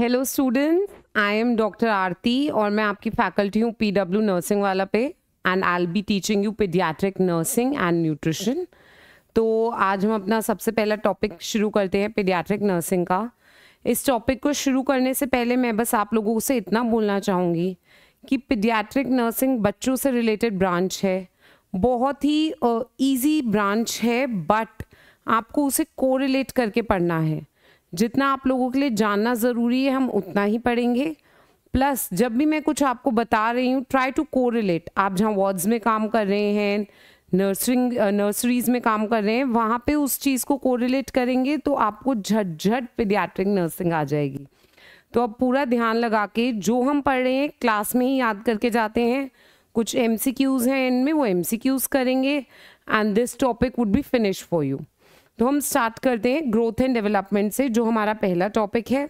Hello students I am doctor Aarti और मैं आपकी फैकल्टी हूँ पीडब्ल्यू नर्सिंग वाला पे and I be teaching you pediatric nursing and nutrition तो आज हम अपना सबसे पहला टॉपिक शुरू करते हैं पीडियाट्रिक नर्सिंग का इस टॉपिक को शुरू करने से पहले मैं बस आप लोगों से इतना बोलना चाहूँगी कि पीडियाट्रिक नर्सिंग बच्चों से रिलेटेड ब्रांच है बहुत ही ईजी uh, ब्रांच है बट आपको उसे कोरिलेट करके पढ़ना है जितना आप लोगों के लिए जानना ज़रूरी है हम उतना ही पढ़ेंगे प्लस जब भी मैं कुछ आपको बता रही हूँ ट्राई टू कोरिलेट आप जहाँ वर्ड्स में काम कर रहे हैं नर्सरिंग नर्सरीज में काम कर रहे हैं वहाँ पे उस चीज़ को कोरिलेट करेंगे तो आपको झट झट नर्सिंग आ जाएगी तो अब पूरा ध्यान लगा के जो हम पढ़ रहे हैं क्लास में ही याद करके जाते हैं कुछ एम हैं इनमें वो एम करेंगे and this topic would be finish for you तो हम स्टार्ट करते हैं ग्रोथ एंड डेवलपमेंट से जो हमारा पहला टॉपिक है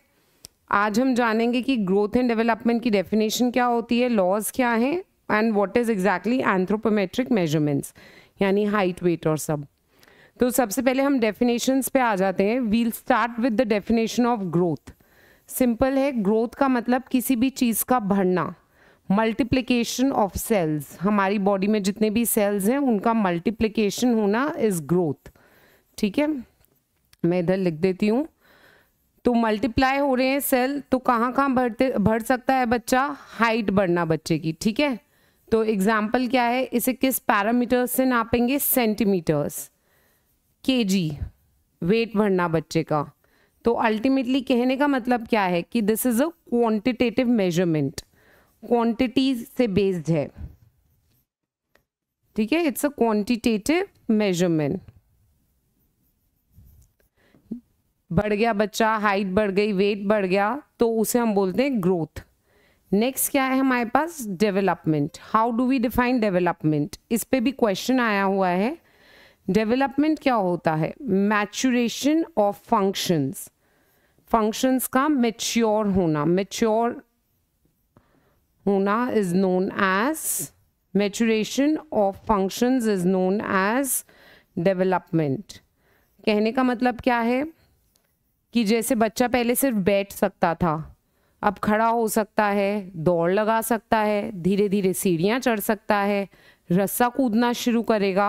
आज हम जानेंगे कि ग्रोथ एंड डेवलपमेंट की डेफिनेशन क्या होती है लॉज क्या हैं and what is exactly anthropometric measurements यानी हाइट वेट और सब तो सबसे पहले हम डेफिनेशंस पे आ जाते हैं we'll start with the definition of growth simple है ग्रोथ का मतलब किसी भी चीज़ का बढ़ना मल्टीप्लीकेशन ऑफ सेल्स हमारी बॉडी में जितने भी सेल्स हैं उनका मल्टीप्लीकेशन होना इज़ ग्रोथ ठीक है मैं इधर लिख देती हूँ तो मल्टीप्लाई हो रहे हैं सेल तो कहाँ कहाँ बढ़ते बढ़ सकता है बच्चा हाइट बढ़ना बच्चे की ठीक है तो एग्जाम्पल क्या है इसे किस पैरामीटर्स से नापेंगे सेंटीमीटर्स के जी वेट बढ़ना बच्चे का तो अल्टीमेटली कहने का मतलब क्या है कि this is a quantitative measurement quantity से बेस्ड है ठीक है इट्स अ क्वांटिटेटिव मेजरमेंट बढ़ गया बच्चा हाइट बढ़ गई वेट बढ़ गया तो उसे हम बोलते हैं ग्रोथ नेक्स्ट क्या है हमारे पास development how do we define development इस पर भी क्वेश्चन आया हुआ है डेवलपमेंट क्या होता है मैचुरेशन ऑफ फंक्शंस फंक्शंस का मेच्योर होना मेच्योर होना is known as maturation of functions is known as development कहने का मतलब क्या है कि जैसे बच्चा पहले सिर्फ बैठ सकता था अब खड़ा हो सकता है दौड़ लगा सकता है धीरे धीरे सीढ़ियाँ चढ़ सकता है रस्सा कूदना शुरू करेगा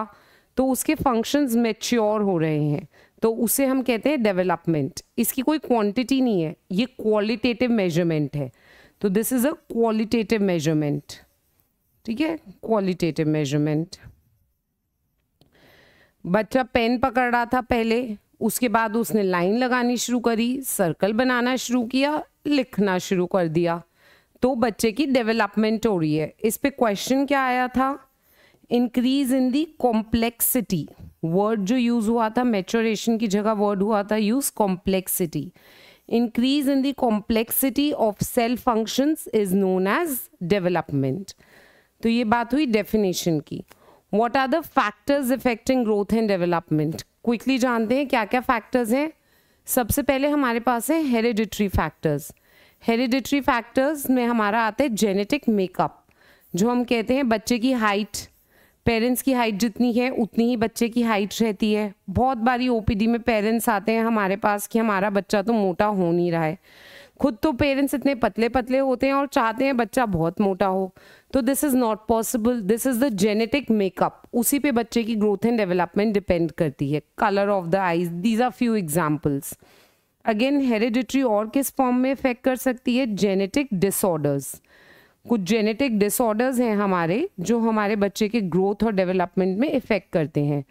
तो उसके फंक्शंस मेच्योर हो रहे हैं तो उसे हम कहते हैं डेवलपमेंट इसकी कोई क्वांटिटी नहीं है ये क्वालिटेटिव मेजरमेंट है तो this is a qualitative measurement ठीक है क्वालिटेटिव मेजरमेंट बच्चा पेन पकड़ रहा था पहले उसके बाद उसने लाइन लगानी शुरू करी सर्कल बनाना शुरू किया लिखना शुरू कर दिया तो बच्चे की डेवलपमेंट हो रही है इस पे क्वेश्चन क्या आया था increase in the complexity word जो यूज़ हुआ था मेचोरेशन की जगह वर्ड हुआ था use complexity increase in the complexity of cell functions is known as development तो ये बात हुई डेफिनेशन की what are the factors effecting growth and development quickly जानते हैं क्या क्या फैक्टर्स हैं सबसे पहले हमारे पास है हेरिडिट्री फैक्टर्स हेरिडिट्री फैक्टर्स में हमारा आता है जेनेटिक मेकअप जो हम कहते हैं बच्चे की हाइट पेरेंट्स की हाइट जितनी है उतनी ही बच्चे की हाइट रहती है बहुत बारी ओपीडी में पेरेंट्स आते हैं हमारे पास कि हमारा बच्चा तो मोटा हो नहीं रहा है खुद तो पेरेंट्स इतने पतले पतले होते हैं और चाहते हैं बच्चा बहुत मोटा हो तो this is not possible this is the genetic makeup उसी पे बच्चे की ग्रोथ एंड डेवलपमेंट डिपेंड करती है colour of the eyes these are few examples again heredity और किस फॉर्म में इफेक्ट कर सकती है जेनेटिक डिसऑर्डर्स कुछ जेनेटिक डिसऑर्डर्स हैं हमारे जो हमारे बच्चे के ग्रोथ और डेवलपमेंट में इफेक्ट करते हैं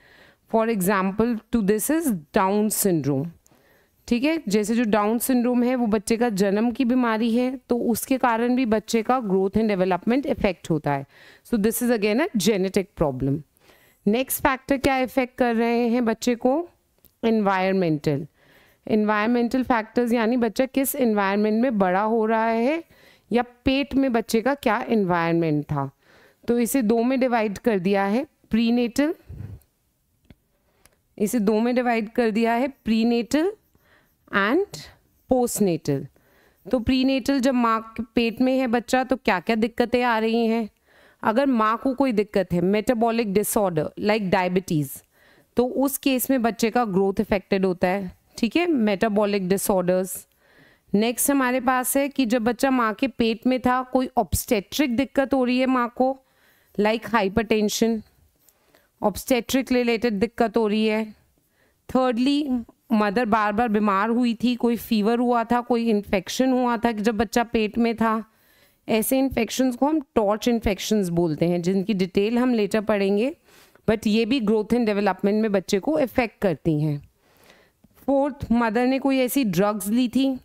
for example to this is Down syndrome ठीक है जैसे जो डाउन सिंड्रोम है वो बच्चे का जन्म की बीमारी है तो उसके कारण भी बच्चे का ग्रोथ एंड डेवलपमेंट इफेक्ट होता है so this is again a genetic problem next factor क्या इफेक्ट कर रहे हैं बच्चे को इन्वायरमेंटल इन्वायरमेंटल फैक्टर्स यानी बच्चा किस इन्वायरमेंट में बड़ा हो रहा है या पेट में बच्चे का क्या इन्वायरमेंट था तो इसे दो में डिवाइड कर दिया है प्रीनेटल इसे दो में डिवाइड कर दिया है प्रीनेटल एंड पोस्टनेटल तो प्रीनेटल जब माँ के पेट में है बच्चा तो क्या क्या दिक्कतें आ रही हैं अगर माँ को कोई दिक्कत है मेटाबॉलिक डिसऑर्डर लाइक डायबिटीज़ तो उस केस में बच्चे का ग्रोथ इफेक्टेड होता है ठीक है मेटाबॉलिक डिसऑर्डर्स नेक्स्ट हमारे पास है कि जब बच्चा माँ के पेट में था कोई ऑब्स्टेट्रिक दिक्कत हो रही है माँ को लाइक हाइपरटेंशन ऑब्स्टेट्रिक रिलेटेड दिक्कत हो रही है थर्डली मदर बार बार बीमार हुई थी कोई फीवर हुआ था कोई इन्फेक्शन हुआ था कि जब बच्चा पेट में था ऐसे इन्फेक्शन को हम टॉर्च इन्फेक्शन बोलते हैं जिनकी डिटेल हम लेटर पढ़ेंगे बट ये भी ग्रोथ एंड डेवलपमेंट में बच्चे को इफ़ेक्ट करती हैं फोर्थ मदर ने कोई ऐसी ड्रग्स ली थी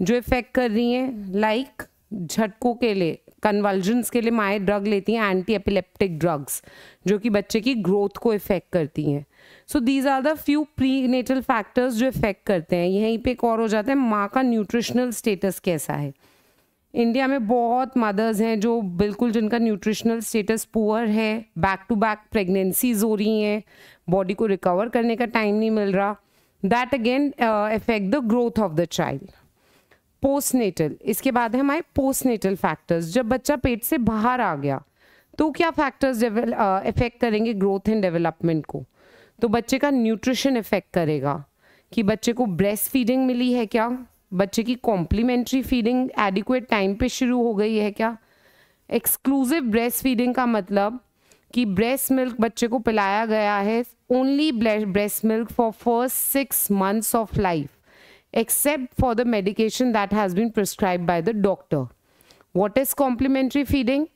जो इफ़ेक्ट कर रही हैं लाइक झटकों के लिए कन्वर्जन्स के लिए माए ड्रग लेती हैं एंटी एपिलेप्टिक ड्रग्स जो कि बच्चे की ग्रोथ को इफ़ेक्ट करती हैं so these are the few prenatal factors जो इफेक्ट करते हैं यहीं पे एक और हो जाता है माँ का न्यूट्रिशनल स्टेटस कैसा है इंडिया में बहुत मदर्स हैं जो बिल्कुल जिनका न्यूट्रिशनल स्टेटस पुअर है बैक टू बैक प्रेगनेंसीज हो रही हैं बॉडी को रिकवर करने का टाइम नहीं मिल रहा that again affect the growth of the child postnatal इसके बाद है हमारे पोस्टनेटल फैक्टर्स जब बच्चा पेट से बाहर आ गया तो क्या फैक्टर्स इफेक्ट uh, करेंगे ग्रोथ एंड डेवलपमेंट को तो बच्चे का न्यूट्रिशन इफेक्ट करेगा कि बच्चे को ब्रेस्ट फीडिंग मिली है क्या बच्चे की कॉम्प्लीमेंट्री फीडिंग एडिकुएट टाइम पे शुरू हो गई है क्या एक्सक्लूसिव ब्रेस्ट फीडिंग का मतलब कि ब्रेस्ट मिल्क बच्चे को पिलाया गया है only breast milk for first six months of life except for the medication that has been prescribe by the doctor what is complementary feeding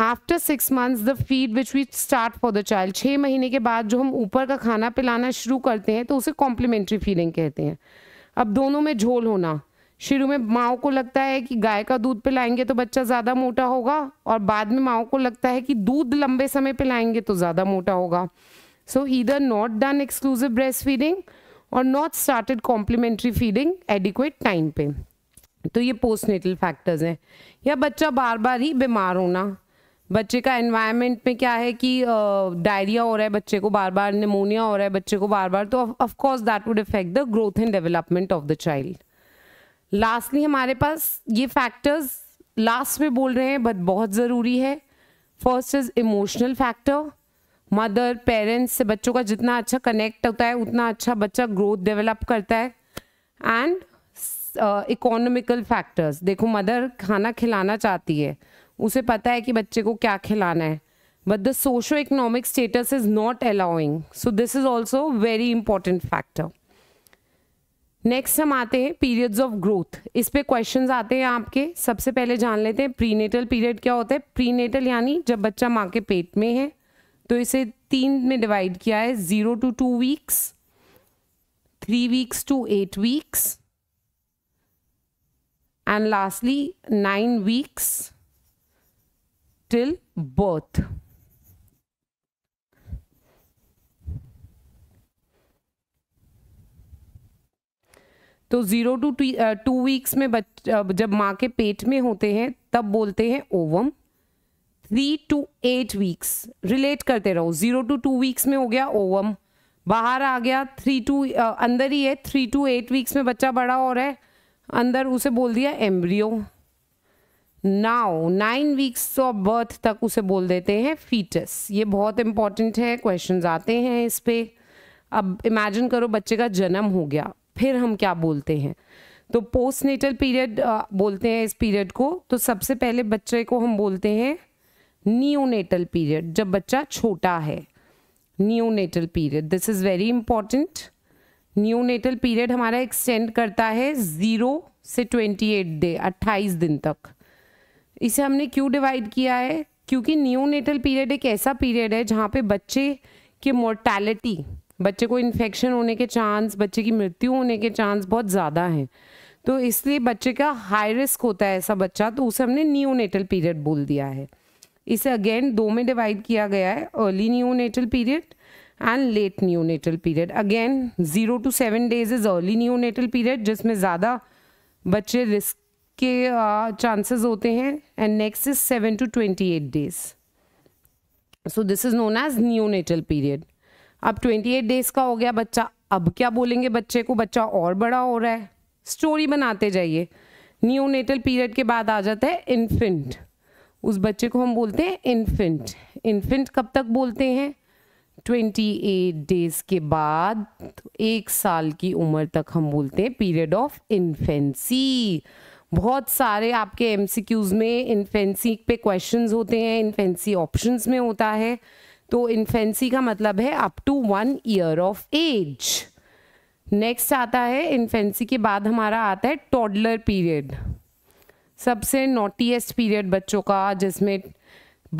after six months the feed which we start for the child छः महीने के बाद जो हम ऊपर का खाना पिलाना शुरू करते हैं तो उसे कॉम्प्लीमेंट्री फीडिंग कहते हैं अब दोनों में झोल होना शुरू में माओ को लगता है कि गाय का दूध पिलाएंगे तो बच्चा ज़्यादा मोटा होगा और बाद में माओ को लगता है कि दूध लंबे समय पिलाएंगे तो ज़्यादा मोटा होगा so either not done exclusive breast feeding और not started complementary feeding adequate time पे तो ये पोस्टनेटल फैक्टर्स हैं या बच्चा बार बार ही बीमार होना बच्चे का एनवायरनमेंट में क्या है कि डायरिया uh, हो रहा है बच्चे को बार बार निमोनिया हो रहा है बच्चे को बार बार तो of course that would effect the growth and development of the child lastly हमारे पास ये फैक्टर्स लास्ट में बोल रहे हैं बट बहुत ज़रूरी है first is emotional factor mother parents से बच्चों का जितना अच्छा कनेक्ट होता है उतना अच्छा बच्चा ग्रोथ डेवलप करता है एंड इकोनॉमिकल फैक्टर्स देखो मदर खाना खिलाना चाहती है उसे पता है कि बच्चे को क्या खिलाना है but the socio economic status is not allowing so this is also very important factor next हम आते हैं पीरियड्स ऑफ ग्रोथ इस पे क्वेश्चंस आते हैं आपके सबसे पहले जान लेते हैं प्रीनेटल पीरियड क्या होता है प्रीनेटल यानी जब बच्चा माँ के पेट में है तो इसे तीन में डिवाइड किया है zero to two weeks three weeks to eight weeks and lastly nine weeks till birth तो ज़ीरो टू टू वीक्स में बच uh, जब माँ के पेट में होते हैं तब बोलते हैं ovum three to eight weeks relate करते रहो ज़ीरो टू टू वीक्स में हो गया ओवम बाहर आ गया थ्री टू uh, अंदर ही है थ्री टू एट वीक्स में बच्चा बड़ा हो रहा है अंदर उसे बोल दिया embryo now nine weeks of birth तक उसे बोल देते हैं फीटस ये बहुत इंपॉर्टेंट है क्वेश्चन आते हैं इस पर अब इमेजिन करो बच्चे का जन्म हो गया फिर हम क्या बोलते हैं तो नेटल पीरियड बोलते हैं इस पीरियड को तो सबसे पहले बच्चे को हम बोलते हैं न्यूनेटल पीरियड जब बच्चा छोटा है neonatal period this is very important neonatal period हमारा एक्सटेंड करता है ज़ीरो से ट्वेंटी एट डे अट्ठाईस दिन तक इसे हमने क्यों डिवाइड किया है क्योंकि न्यूनेटल पीरियड एक ऐसा पीरियड है जहाँ पे बच्चे की मोर्टैलिटी बच्चे को इन्फेक्शन होने के चांस बच्चे की मृत्यु होने के चांस बहुत ज़्यादा हैं तो इसलिए बच्चे का हाई रिस्क होता है ऐसा बच्चा तो उसे हमने न्यूनेटल पीरियड बोल दिया है इसे अगेन दो में डिवाइड किया गया है early neonatal period and late neonatal period again zero to seven days is early neonatal period जिसमें ज़्यादा बच्चे रिस्क के चांसेस uh, होते हैं and next is seven to twenty eight days so this is known as neonatal period अब twenty eight days का हो गया बच्चा अब क्या बोलेंगे बच्चे को बच्चा और बड़ा हो रहा है स्टोरी बनाते जाइए न्यूनेटल पीरियड के बाद आ जाता है इन्फेंट उस बच्चे को हम बोलते हैं इन्फेंट इन्फेंट कब तक बोलते हैं ट्वेंटी एट डेज के बाद तो एक साल की उम्र तक हम बोलते हैं पीरियड ऑफ इन्फेंसी बहुत सारे आपके एम में इन्फेंसी पे क्वेश्चन होते हैं इन्फेंसी ऑप्शन में होता है तो इन्फेंसी का मतलब है up to one year of age next आता है इन्फेंसी के बाद हमारा आता है टॉडलर पीरियड सबसे नोटीएस्ट पीरियड बच्चों का जिसमें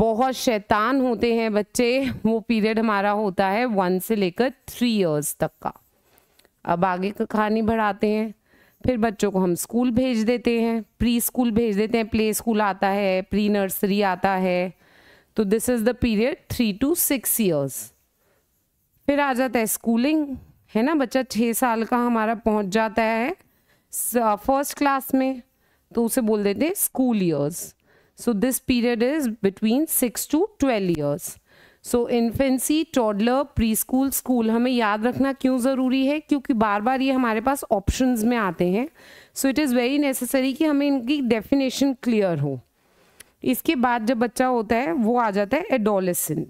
बहुत शैतान होते हैं बच्चे वो पीरियड हमारा होता है वन से लेकर थ्री इयर्स तक का अब आगे का कहानी बढ़ाते हैं फिर बच्चों को हम स्कूल भेज देते हैं प्री स्कूल भेज देते हैं प्ले स्कूल आता है प्री नर्सरी आता है तो this is the period three to six years फिर आ जाता है स्कूलिंग है ना बच्चा छः साल का हमारा पहुंच जाता है फर्स्ट क्लास में तो उसे बोल देते हैं school years so this period is between six to twelve years so infancy toddler preschool school हमें याद रखना क्यों ज़रूरी है क्योंकि बार बार ये हमारे पास ऑप्शंस में आते हैं so it is very necessary कि हमें इनकी डेफिनेशन क्लियर हो इसके बाद जब बच्चा होता है वो आ जाता है adolescent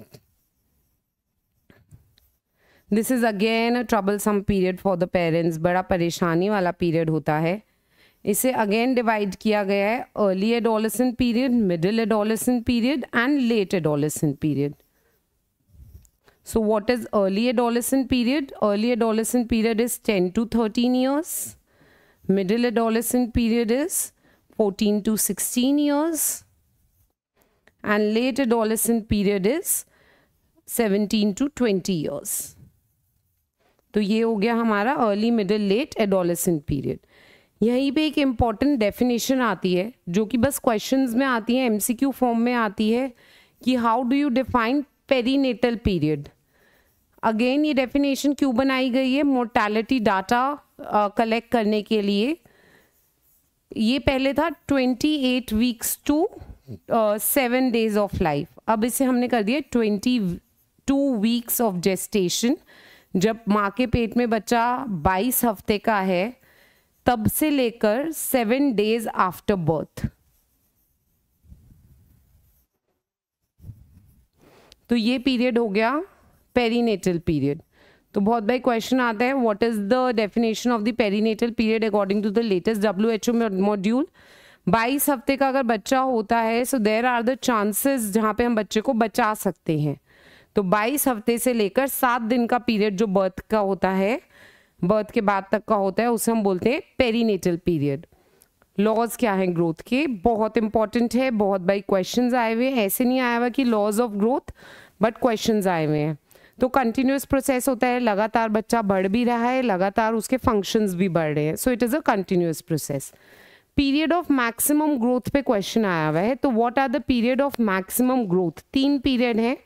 this is again a troublesome period for the parents बड़ा परेशानी वाला पीरियड होता है इसे अगेन डिवाइड किया गया है early adolescent period middle adolescent period and late adolescent period So what is early adolescent period? Early adolescent period is 10 to 13 years. Middle adolescent period is 14 to 16 years. And late adolescent period is 17 to 20 years. तो ये हो गया हमारा early middle late adolescent period यहीं पे एक important definition आती है जो कि बस क्वेश्चंस में आती है एमसीक्यू फॉर्म में आती है कि how do you define perinatal period again ये डेफिनेशन क्यों बनाई गई है मोर्टेलिटी डाटा कलेक्ट करने के लिए ये पहले था 28 weeks to seven days of life अब इसे हमने कर दिया 22 वीक्स ऑफ जेस्टेशन जब माँ के पेट में बच्चा 22 हफ्ते का है तब से लेकर सेवन डेज आफ्टर बर्थ तो ये पीरियड हो गया पेरीनेटल पीरियड तो बहुत बड़े क्वेश्चन आता है what is the definition of the perinatal period according to the latest W H O module बाईस हफ्ते का अगर बच्चा होता है so there are the chances जहाँ पे हम बच्चे को बचा सकते हैं तो 22 हफ्ते से लेकर सात दिन का पीरियड जो बर्थ का होता है बर्थ के बाद तक का होता है उसे हम बोलते हैं पेरीनेटल पीरियड लॉज क्या हैं ग्रोथ के बहुत इंपॉर्टेंट है बहुत बाई क्वेश्चन आए हुए ऐसे नहीं आया हुआ कि laws of growth but question आए हुए हैं तो कंटिन्यूस प्रोसेस होता है लगातार बच्चा बढ़ भी रहा है लगातार उसके फंक्शंस भी बढ़ रहे हैं so it is a continuous process period of maximum growth पे क्वेश्चन आया हुआ है तो what are the period of maximum growth तीन पीरियड हैं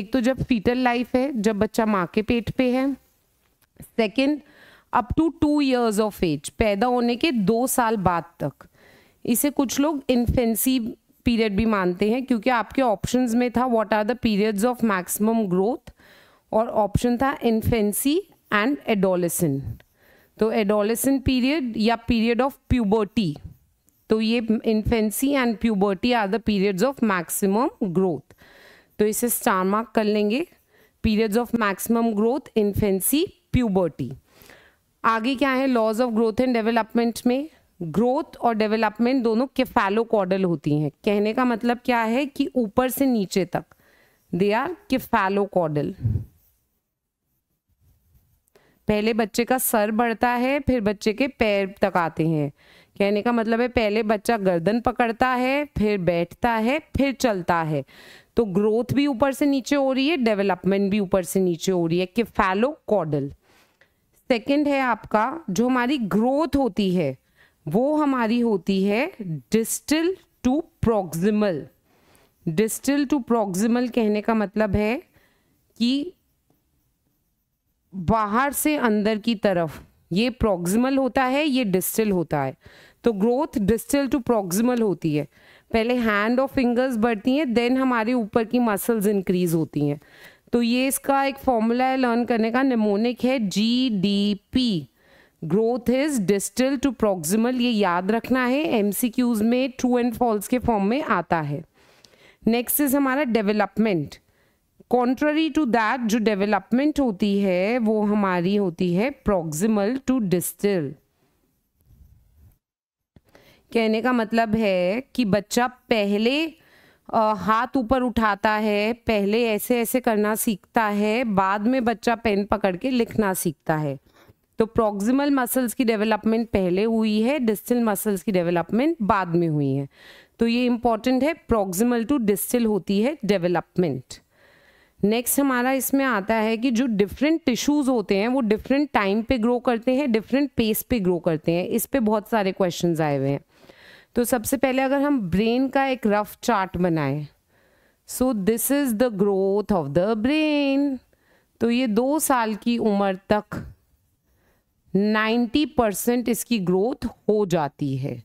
एक तो जब फीटल लाइफ है जब बच्चा माँ के पेट पे है second up to two years of age पैदा होने के दो साल बाद तक इसे कुछ लोग इन्फेंसी पीरियड भी मानते हैं क्योंकि आपके ऑप्शंस में था what are the periods of maximum growth और ऑप्शन था इन्फेंसी एंड एडोलेसन तो एडोलेसन पीरियड या पीरियड ऑफ प्यूबर्टी तो ये infancy and puberty are the periods of maximum growth तो इसे स्टार मार्क कर लेंगे periods of maximum growth infancy puberty आगे क्या है laws of growth and development में ग्रोथ और डेवलपमेंट दोनों केफेलो कॉडल होती हैं कहने का मतलब क्या है कि ऊपर से नीचे तक दे आर केफेलो कॉडल पहले बच्चे का सर बढ़ता है फिर बच्चे के पैर तक आते हैं कहने का मतलब है पहले बच्चा गर्दन पकड़ता है फिर बैठता है फिर चलता है तो ग्रोथ भी ऊपर से नीचे हो रही है डेवलपमेंट भी ऊपर से नीचे हो रही है कि फैलो कॉडल सेकेंड है आपका जो हमारी ग्रोथ होती है वो हमारी होती है distal to proximal distal to proximal कहने का मतलब है कि बाहर से अंदर की तरफ ये प्रोक्सिमल होता है ये डिस्टल होता है तो ग्रोथ डिस्टल टू प्रोक्सिमल होती है पहले हैंड और फिंगर्स बढ़ती हैं देन हमारे ऊपर की मसल्स इंक्रीज होती हैं तो ये इसका एक फॉर्मूला है लर्न करने का निमोनिक है G D P growth is distal to proximal ये याद रखना है क्यूज़ में ट्रू एंड फॉल्स के फॉर्म में आता है नेक्स्ट इज हमारा डेवलपमेंट कॉन्ट्ररी टू दैट जो डेवलपमेंट होती है वो हमारी होती है प्रोक्सिमल टू डिस्टिल कहने का मतलब है कि बच्चा पहले आ, हाथ ऊपर उठाता है पहले ऐसे ऐसे करना सीखता है बाद में बच्चा पेन पकड़ के लिखना सीखता है तो प्रोक्सिमल मसल्स की डेवलपमेंट पहले हुई है डिस्टल मसल्स की डेवलपमेंट बाद में हुई है तो ये इम्पॉर्टेंट है प्रोक्सिमल टू डिस्टल होती है डेवलपमेंट नेक्स्ट हमारा इसमें आता है कि जो डिफरेंट टिश्यूज़ होते हैं वो डिफरेंट टाइम पे ग्रो करते हैं डिफरेंट पेस पे ग्रो करते हैं इस पे बहुत सारे क्वेश्चंस आए हुए हैं तो सबसे पहले अगर हम ब्रेन का एक रफ चार्ट बनाएं so this is the growth of the brain तो ये दो साल की उम्र तक 90 परसेंट इसकी ग्रोथ हो जाती है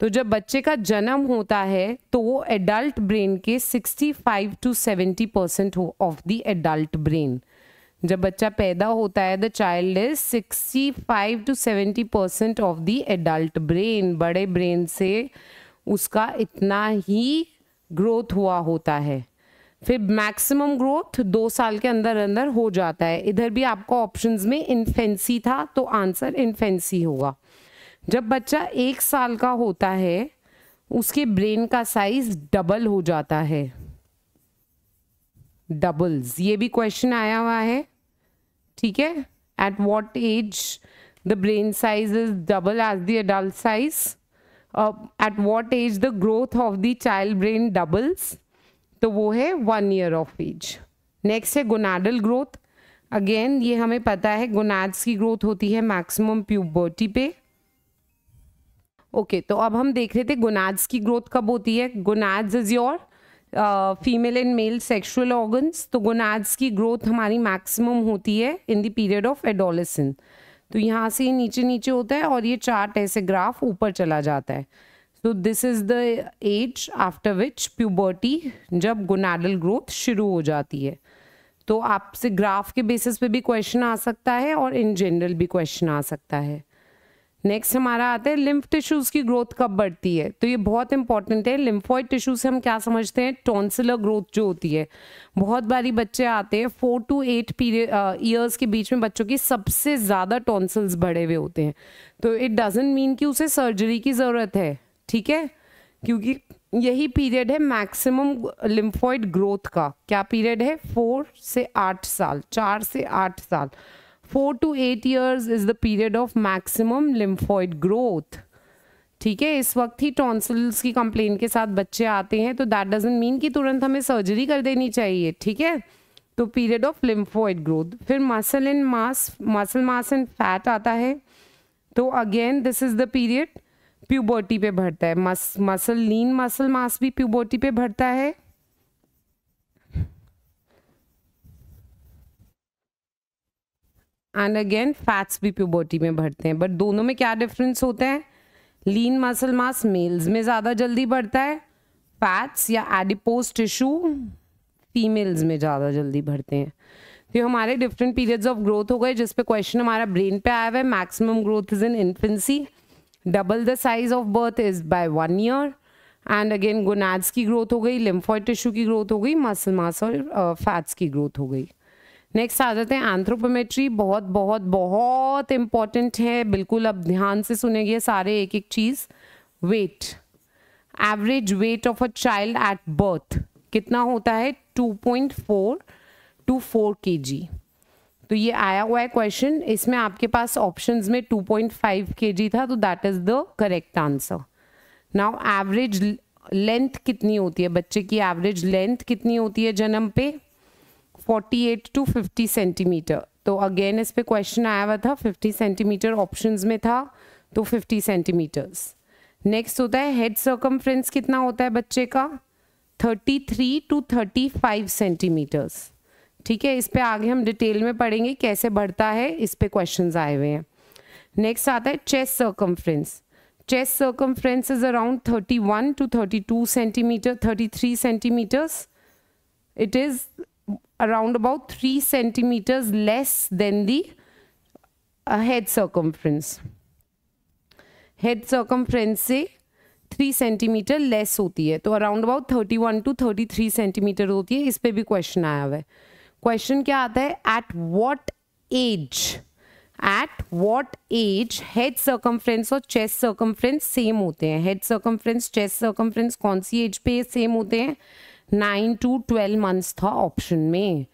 तो जब बच्चे का जन्म होता है तो वो एडल्ट ब्रेन के 65 टू 70 परसेंट हो ऑफ द एडल्ट ब्रेन जब बच्चा पैदा होता है the child is 65 to 70 percent of the adult brain बड़े ब्रेन से उसका इतना ही ग्रोथ हुआ होता है फिर मैक्सिमम ग्रोथ दो साल के अंदर अंदर हो जाता है इधर भी आपको ऑप्शंस में इन्फेंसी था तो आंसर इन्फेंसी होगा जब बच्चा एक साल का होता है उसके ब्रेन का साइज डबल हो जाता है डबल्स ये भी क्वेश्चन आया हुआ है ठीक है at what age the brain size is double as the adult size at what age the growth of the child brain doubles तो वो है one year of age next है गुनाडल ग्रोथ अगेन ये हमें पता है गुनाड्स की ग्रोथ होती है मैक्सिमम प्यूबर्टी पे ओके तो अब हम देख रहे थे गुनाड्स की ग्रोथ कब होती है gonads is your female and male sexual organs तो गुनाड्स की ग्रोथ हमारी मैक्सिमम होती है in the period of adolescence तो यहाँ से नीचे नीचे होता है और ये चार्ट ऐसे ग्राफ ऊपर चला जाता है तो this is the age after which puberty जब गुनाडल ग्रोथ शुरू हो जाती है तो आपसे ग्राफ के बेसिस पे भी क्वेश्चन आ सकता है और इन जनरल भी क्वेश्चन आ सकता है नेक्स्ट हमारा आता है लिम्फ टिश्यूज की ग्रोथ कब बढ़ती है तो ये बहुत इंपॉर्टेंट है लिम्फॉइड टिश्यू से हम क्या समझते हैं टॉन्सिलर ग्रोथ जो होती है बहुत बारी बच्चे आते हैं four to eight period years के बीच में बच्चों की सबसे ज़्यादा टॉन्सिल्स बढ़े हुए होते हैं तो इट डजेंट मीन कि उसे सर्जरी की ज़रूरत है ठीक है क्योंकि यही पीरियड है मैक्सिमम लिम्फॉइड ग्रोथ का क्या पीरियड है फोर से आठ साल चार से आठ साल four to eight years is the period of maximum lymphoid growth ठीक है इस वक्त ही टॉन्सल्स की कंप्लेन के साथ बच्चे आते हैं तो दैट डजेंट मीन कि तुरंत हमें सर्जरी कर देनी चाहिए ठीक है तो पीरियड ऑफ लिम्फॉइड ग्रोथ फिर muscle and mass muscle mass and fat आता है तो again this is the period puberty पे भरता है मस मसल लीन मसल मास भी प्यूबर्टी पे भरता है एंड अगेन फैट्स भी प्यूबर्टी में बढ़ते हैं बट दोनों में क्या डिफरेंस होते हैं लीन मसल मास मेल्स में ज़्यादा जल्दी बढ़ता है फैट्स या एडिपोज टिश्यू फीमेल्स में ज़्यादा जल्दी बढ़ते हैं तो हमारे डिफरेंट पीरियड्स ऑफ ग्रोथ हो गए जिसपे क्वेश्चन हमारा ब्रेन पे आया हुआ है maximum growth is in infancy double the size of birth is by one year and again gonads की ग्रोथ हो गई लिम्फॉइड टिश्यू की ग्रोथ हो गई मसल मास और फैट्स uh, की ग्रोथ हो गई नेक्स्ट आ जाते हैं एंथ्रोपोमेट्री बहुत बहुत बहुत इंपॉर्टेंट है बिल्कुल अब ध्यान से सुनेंगे सारे एक एक चीज़ weight average weight of a child at birth कितना होता है 2.4 टू फोर के तो ये आया हुआ है क्वेश्चन इसमें आपके पास ऑप्शंस में 2.5 पॉइंट था तो that is the correct answer now average length कितनी होती है बच्चे की एवरेज लेंथ कितनी होती है जन्म पे 48 टू 50 सेंटीमीटर तो अगेन इस पे क्वेश्चन आया हुआ था 50 सेंटीमीटर ऑप्शंस में था तो 50 सेंटीमीटर्स नेक्स्ट होता है हेड सर्कमफ्रेंस कितना होता है बच्चे का 33 टू 35 सेंटीमीटर्स ठीक है इस पे आगे हम डिटेल में पढ़ेंगे कैसे बढ़ता है इस पे क्वेश्चन आए हुए हैं नेक्स्ट आता है chest circumference chest circumference is around 31 to 32 centimetre 33 centimetres it is around about 3 centimeters less than the uh, head circumference. Head circumference से थ्री सेंटीमीटर लेस होती है तो around about thirty one to thirty three centimetre होती है इस पर भी question आया हुआ है क्वेश्चन क्या आता है at what age at what age head circumference और चेस्ट सर्कम्फ्रेंस सेम होते हैं हेड सर्कम्फ्रेंस चेस्ट सर्कम्फ्रेंस कौन सी एज पे सेम होते हैं नाइन टू ट्वेल्व मंथ्स था ऑप्शन में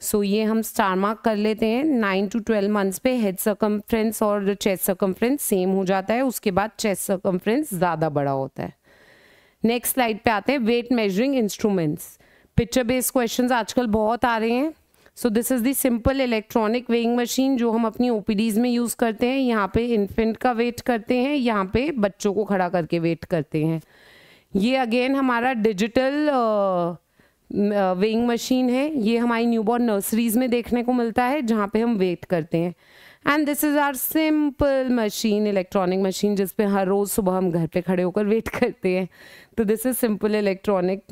सो so, ये हम स्टार मार्क कर लेते हैं नाइन टू ट्वेल्व मंथ्स पे हेड सर्कम्फ्रेंस और चेस्ट सर्कम्फ्रेंस सेम हो जाता है उसके बाद चेस्ट सर्कम्फ्रेंस ज़्यादा बड़ा होता है नेक्स्ट स्लाइड पे आते हैं weight measuring instruments picture based questions आजकल बहुत आ रहे हैं so this is the simple electronic weighing machine जो हम अपनी ओ में यूज़ करते हैं यहाँ पे इन्फेंट का वेट करते हैं यहाँ पे बच्चों को खड़ा करके वेट करते हैं ये अगेन हमारा डिजिटल वेइंग मशीन है ये हमारी न्यूबॉर्न नर्सरीज में देखने को मिलता है जहाँ पे हम वेट करते हैं and this is our simple machine electronic machine जिस पे हर रोज़ सुबह हम घर पे खड़े होकर वेट करते हैं तो this is simple electronic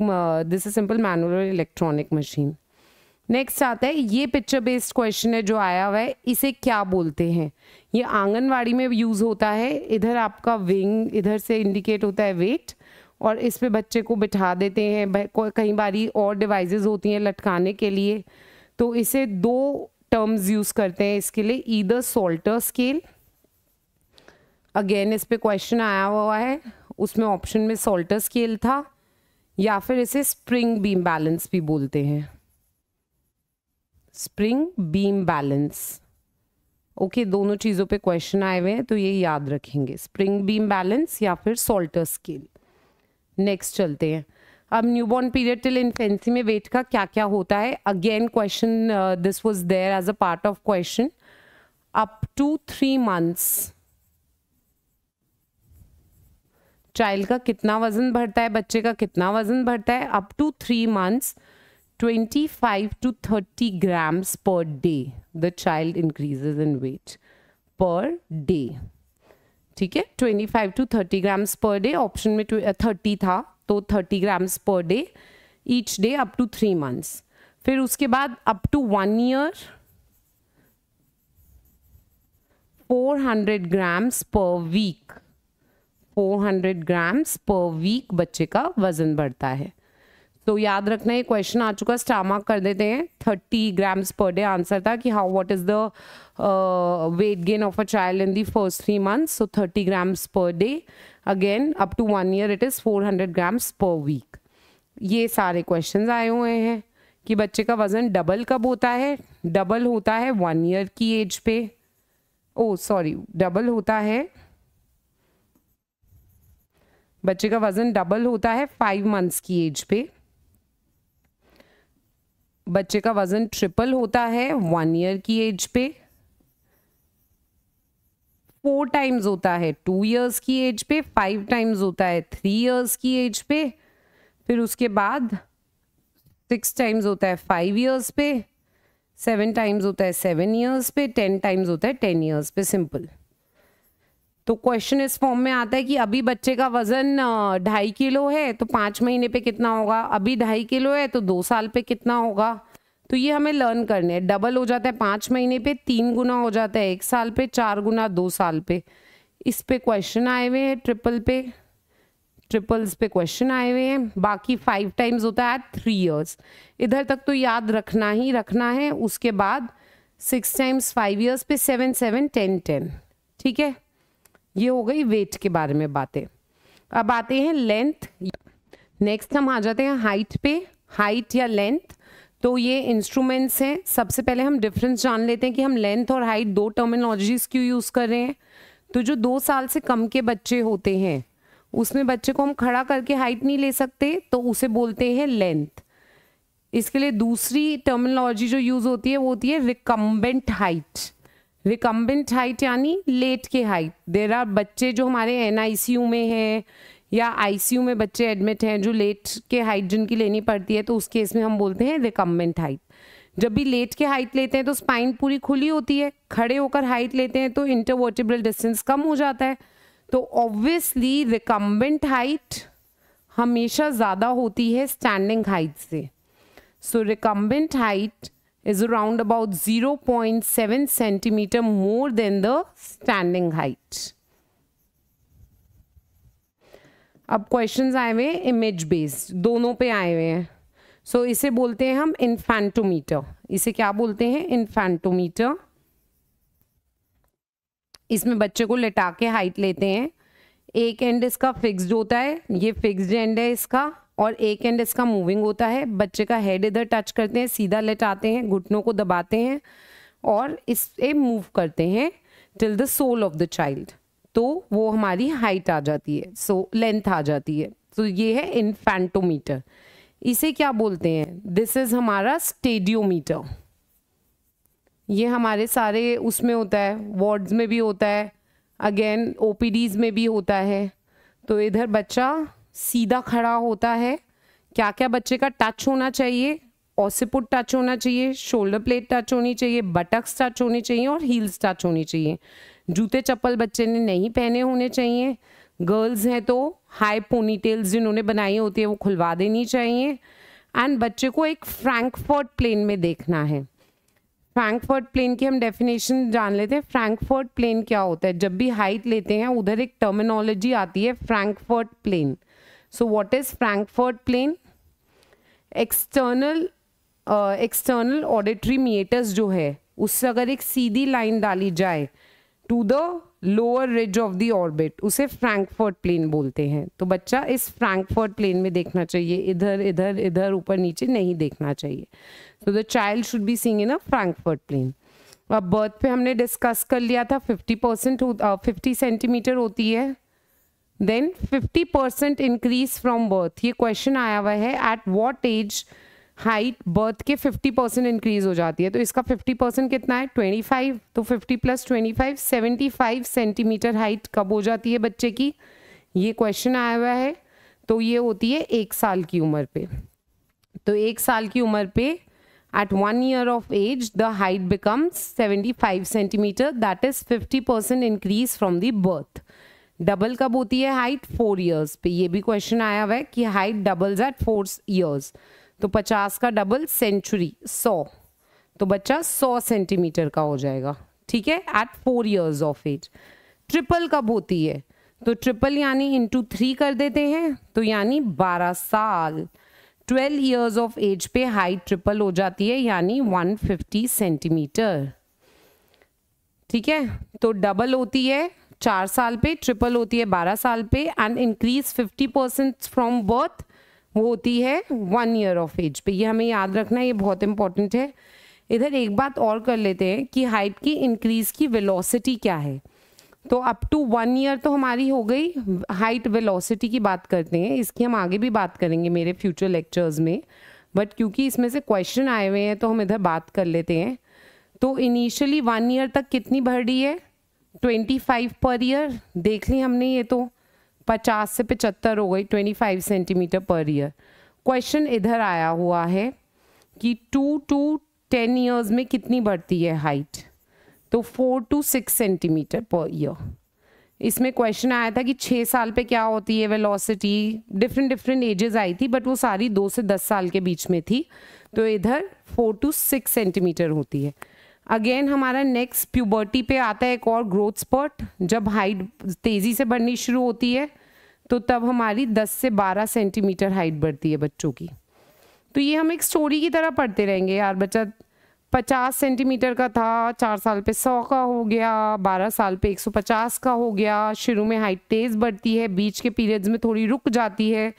this is simple manual electronic machine next आता है ये पिक्चर बेस्ड क्वेश्चन है जो आया हुआ है इसे क्या बोलते हैं ये आंगनवाड़ी में यूज़ होता है इधर आपका विंग इधर से इंडिकेट होता है वेट और इस पे बच्चे को बिठा देते हैं कई बारी और डिवाइसेस होती हैं लटकाने के लिए तो इसे दो टर्म्स यूज़ करते हैं इसके लिए ईदर सोल्टर स्केल अगेन इस पे क्वेश्चन आया हुआ है उसमें ऑप्शन में सोल्टर स्केल था या फिर इसे स्प्रिंग बीम बैलेंस भी बोलते हैं spring beam balance okay okay, दोनों चीज़ों पे क्वेश्चन आए हुए हैं तो ये याद रखेंगे स्प्रिंग बीम बैलेंस या फिर सोल्टर स्केल नेक्स्ट चलते हैं अब न्यूबॉर्न पीरियड टिल इन्फेंसी में वेट का क्या क्या होता है again question this was there as a part of question up to three months child का कितना वजन बढ़ता है बच्चे का कितना वजन बढ़ता है up to three months twenty five to thirty grams per day the child increases in weight per day ठीक है twenty five to thirty grams per day option में थर्टी uh, था तो thirty grams per day each day up to three months फिर उसके बाद up to one year 400 grams per week 400 grams per week बच्चे का वजन बढ़ता है तो याद रखना ये क्वेश्चन आ चुका स्टामा कर देते हैं thirty grams per day answer था कि how what is the weight gain of a child in the first three months so thirty grams per day again up to one year it is four hundred grams per week ये सारे question आए हुए हैं कि बच्चे का वज़न double कब होता है डबल होता है वन ईयर की एज पे ओ सॉरी डबल होता है बच्चे का वज़न डबल होता है फाइव मंथ्स की एज पे बच्चे का वजन ट्रिपल होता है वन ईयर की एज पे फोर टाइम्स होता है टू ईयर्स की एज पे फाइव टाइम्स होता है थ्री ईयर्स की एज पे फिर उसके बाद सिक्स टाइम्स होता है फाइव ईयर्स पे सेवन टाइम्स होता है सेवन ईयर्स पे टेन टाइम्स होता है टेन ईयर्स पे सिंपल तो क्वेश्चन इस फॉर्म में आता है कि अभी बच्चे का वजन ढाई किलो है तो पाँच महीने पे कितना होगा अभी ढाई किलो है तो दो साल पे कितना होगा तो ये हमें लर्न करने हैं डबल हो जाता है पाँच महीने पे तीन गुना हो जाता है एक साल पे चार गुना दो साल पे इस पे क्वेश्चन आए हुए हैं ट्रिपल पे ट्रिपल्स पे क्वेश्चन आए हुए हैं बाकी फाइव टाइम्स होता है थ्री ईयर्स इधर तक तो याद रखना ही रखना है उसके बाद सिक्स टाइम्स फाइव ईयर्स पे सेवन सेवन टेन टेन ठीक है ये हो गई वेट के बारे में बातें अब आते हैं लेंथ नेक्स्ट हम आ जाते हैं हाइट पे हाइट या लेंथ तो ये इंस्ट्रूमेंट्स हैं सबसे पहले हम डिफरेंस जान लेते हैं कि हम लेंथ और हाइट दो टर्मिनोलॉजीज़ क्यों यूज़ कर रहे हैं तो जो दो साल से कम के बच्चे होते हैं उसमें बच्चे को हम खड़ा करके हाइट नहीं ले सकते तो उसे बोलते हैं लेंथ इसके लिए दूसरी टर्मिनोलॉजी जो यूज़ होती है वो होती है रिकम्बेंट हाइट रिकम्बेंट हाइट यानी लेट के हाइट देर आर बच्चे जो हमारे एन में हैं या आई में बच्चे एडमिट हैं जो लेट के हाइट जिनकी लेनी पड़ती है तो उस केस में हम बोलते हैं रिकम्बेंट हाइट जब भी लेट के हाइट लेते हैं तो स्पाइन पूरी खुली होती है खड़े होकर हाइट लेते हैं तो इंटरवर्टेबल डिस्टेंस कम हो जाता है तो ऑब्वियसली रिकम्बेंट हाइट हमेशा ज़्यादा होती है स्टैंडिंग हाइट से so recumbent height is around about 0.7 centimeter more than the standing height. अब क्वेश्चंस आए हुए इमेज बेस्ड दोनों पे आए हुए हैं सो इसे बोलते हैं हम इन्फेंटोमीटर इसे क्या बोलते हैं इन्फेंटोमीटर इसमें बच्चे को लेटा के हाइट लेते हैं एक एंड इसका फिक्स्ड होता है ये फिक्स्ड एंड है इसका और एक एंड इसका मूविंग होता है बच्चे का हेड इधर टच करते हैं सीधा लेट आते हैं घुटनों को दबाते हैं और इसे मूव करते हैं till the sole of the child तो वो हमारी हाइट आ जाती है सो so, लेंथ आ जाती है तो so, ये है इन्फेंटोमीटर इसे क्या बोलते हैं दिस इज़ हमारा स्टेडियोमीटर ये हमारे सारे उसमें होता है वार्ड्स में भी होता है अगेन ओपीडीज में भी होता है तो इधर बच्चा सीधा खड़ा होता है क्या क्या बच्चे का टच होना चाहिए ऑसिपुट टच होना चाहिए शोल्डर प्लेट टच होनी चाहिए बटक्स टच होनी चाहिए और हील्स टच होनी चाहिए जूते चप्पल बच्चे ने नहीं पहने होने चाहिए गर्ल्स हैं तो हाई पोनी टेल्स जिन्होंने बनाई होती है वो खुलवा देनी चाहिए एंड बच्चे को एक फ्रैंकफर्ट प्लेन में देखना है फ्रैंकफर्ट प्लेन की हम डेफिनेशन जान लेते हैं फ्रैंकफर्ट प्लेन क्या होता है जब भी हाइट लेते हैं उधर एक टर्मिनोलॉजी आती है Frankfurt plane So what is Frankfurt plane? External external auditory meatus जो है उससे अगर एक सीधी लाइन डाली जाए to the lower ridge of the orbit उसे फ्रैंकफर्ट प्लेन बोलते हैं तो बच्चा इस फ्रैंकफर्ट प्लेन में देखना चाहिए इधर इधर इधर ऊपर नीचे नहीं देखना चाहिए तो the child should be seen in a Frankfurt plane अब बर्थ पे हमने डिस्कस कर लिया था 50 परसेंट फिफ्टी सेंटीमीटर होती है then 50 percent increase from birth ये क्वेश्चन आया हुआ है at what age height birth के 50 परसेंट इंक्रीज हो जाती है तो इसका 50 परसेंट कितना है 25 तो 50 प्लस 25 75 सेंटीमीटर हाइट कब हो जाती है बच्चे की ये क्वेश्चन आया हुआ है तो ये होती है एक साल की उम्र पे तो एक साल की उम्र पे year of age the height becomes seventy five 75 that is fifty 50% increase from the birth double कब होती है हाइट फोर ईयर्स पे ये भी क्वेश्चन आया हुआ है कि height doubles at four years तो पचास का डबल सेंचुरी सौ तो बच्चा सौ सेंटीमीटर का हो जाएगा ठीक है at four years of age triple कब होती है तो ट्रिपल यानी इंटू थ्री कर देते हैं तो यानी बारह साल ट्वेल्व ईयर्स ऑफ एज पे हाइट ट्रिपल हो जाती है यानी वन फिफ्टी सेंटीमीटर ठीक है तो डबल होती है चार साल पे ट्रिपल होती है बारह साल पे and increase fifty percent from birth वो होती है वन ईयर ऑफ एज पे ये हमें याद रखना है ये बहुत इंपॉर्टेंट है इधर एक बात और कर लेते हैं कि हाइट की इंक्रीज की वेलोसिटी क्या है तो अप टू वन ईयर तो हमारी हो गई हाइट वेलोसिटी की बात करते हैं इसकी हम आगे भी बात करेंगे मेरे फ्यूचर लेक्चर्स में बट क्योंकि इसमें से क्वेश्चन आए हुए हैं तो हम इधर बात कर लेते हैं तो इनिशियली वन ईयर तक कितनी रही है ट्वेंटी फाइव पर ईयर देख ली हमने ये तो पचास से पचहत्तर हो गई twenty five centimetre per year question इधर आया हुआ है कि टू टू टेन ईयर्स में कितनी बढ़ती है हाइट तो four to six centimetre per year इसमें क्वेश्चन आया था कि छः साल पे क्या होती है वेलोसिटी डिफरेंट डिफरेंट एजेस आई थी बट वो सारी दो से दस साल के बीच में थी तो इधर फोर टू सिक्स सेंटीमीटर होती है अगेन हमारा नेक्स्ट प्यूबर्टी पे आता है एक और ग्रोथ स्पॉट जब हाइट तेज़ी से बढ़नी शुरू होती है तो तब हमारी 10 से 12 सेंटीमीटर हाइट बढ़ती है बच्चों की तो ये हम एक स्टोरी की तरह पढ़ते रहेंगे यार बच्चा 50 सेंटीमीटर का था चार साल पे 100 का हो गया 12 साल पे 150 का हो गया शुरू में हाइट तेज़ बढ़ती है बीच के पीरियड्स में थोड़ी रुक जाती है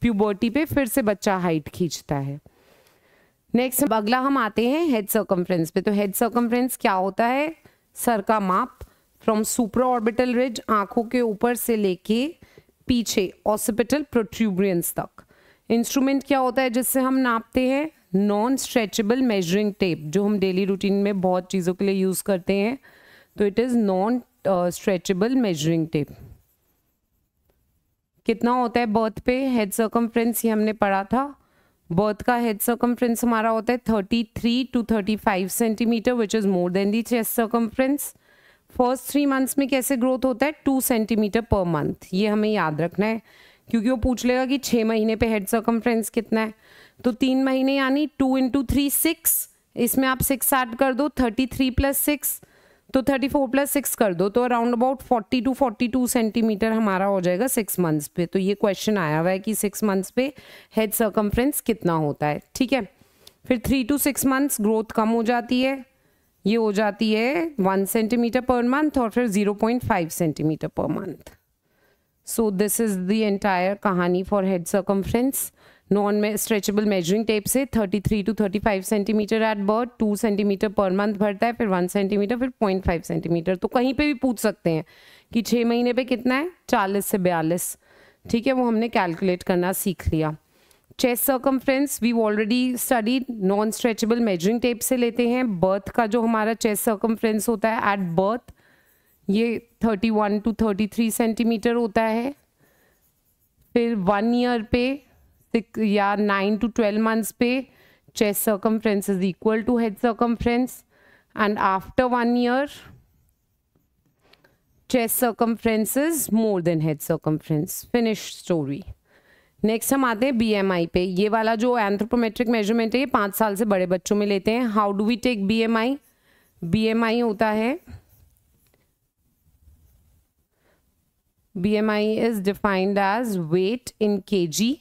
प्यूबर्टी पे फिर से बच्चा हाइट खींचता है नेक्स्ट अगला हम आते हैं हेड सर्कम्फ्रेंस पे तो हेड सर्कम्फ्रेंस क्या होता है सर का माप फ्रॉम सुपर ऑर्बिटल रिज आंखों के ऊपर से लेके पीछे ऑसिपिटल प्रोट्यूब्रियंस तक इंस्ट्रूमेंट क्या होता है जिससे हम नापते हैं नॉन स्ट्रेचेबल मेजरिंग टेप जो हम डेली रूटीन में बहुत चीज़ों के लिए यूज़ करते हैं तो it is non stretchable measuring tape कितना होता है बर्थ पे हेड सर्कम्फ्रेंस ये हमने पढ़ा था बर्थ का हेड सर्कम्फ्रेंस हमारा होता है thirty three to thirty five centimetre which is more than the chest circumference first three months में कैसे ग्रोथ होता है टू सेंटीमीटर पर मंथ ये हमें याद रखना है क्योंकि वो पूछ लेगा कि छः महीने पे हेड सर्कम्फ्रेंस कितना है तो तीन महीने यानी टू इंटू थ्री सिक्स इसमें आप सिक्स ऐड कर दो थर्टी थ्री प्लस सिक्स तो 34 प्लस सिक्स कर दो तो अराउंड अबाउट 40 टू 42 सेंटीमीटर हमारा हो जाएगा सिक्स मंथ्स पे तो ये क्वेश्चन आया हुआ है कि सिक्स मंथ्स पे हेड सर्कम्फ्रेंस कितना होता है ठीक है फिर three to six months growth कम हो जाती है ये हो जाती है वन सेंटीमीटर पर मंथ और फिर zero point five centimetre per month so this is the entire कहानी फॉर हेड सर्कम्फ्रेंस नॉन में स्ट्रेचेबल मेजरिंग टेप से 33 to 35 centimetre at birth 2 centimetre per month भरता है फिर 1 सेंटीमीटर फिर 0.5 सेंटीमीटर तो कहीं पे भी पूछ सकते हैं कि छः महीने पे कितना है 40 से बयालीस ठीक है वो हमने कैलकुलेट करना सीख लिया chest circumference we already study non stretchable measuring tape से लेते हैं बर्थ का जो हमारा चेस्ट सर्कमफ्रेंस होता है एट बर्थ ये 31 टू 33 सेंटीमीटर होता है फिर वन ईयर पे सिक्स या नाइन टू ट्वेल्व मंथ्स पे chest circumference is equal to head circumference and after one year chest circumference is more than head circumference finish story next हम आते हैं बी एम आई पे ये वाला जो एंथ्रोपोमेट्रिक मेजरमेंट है ये पाँच साल से बड़े बच्चों में लेते हैं how do we take B B M I M I होता है B M I is defined as weight in K G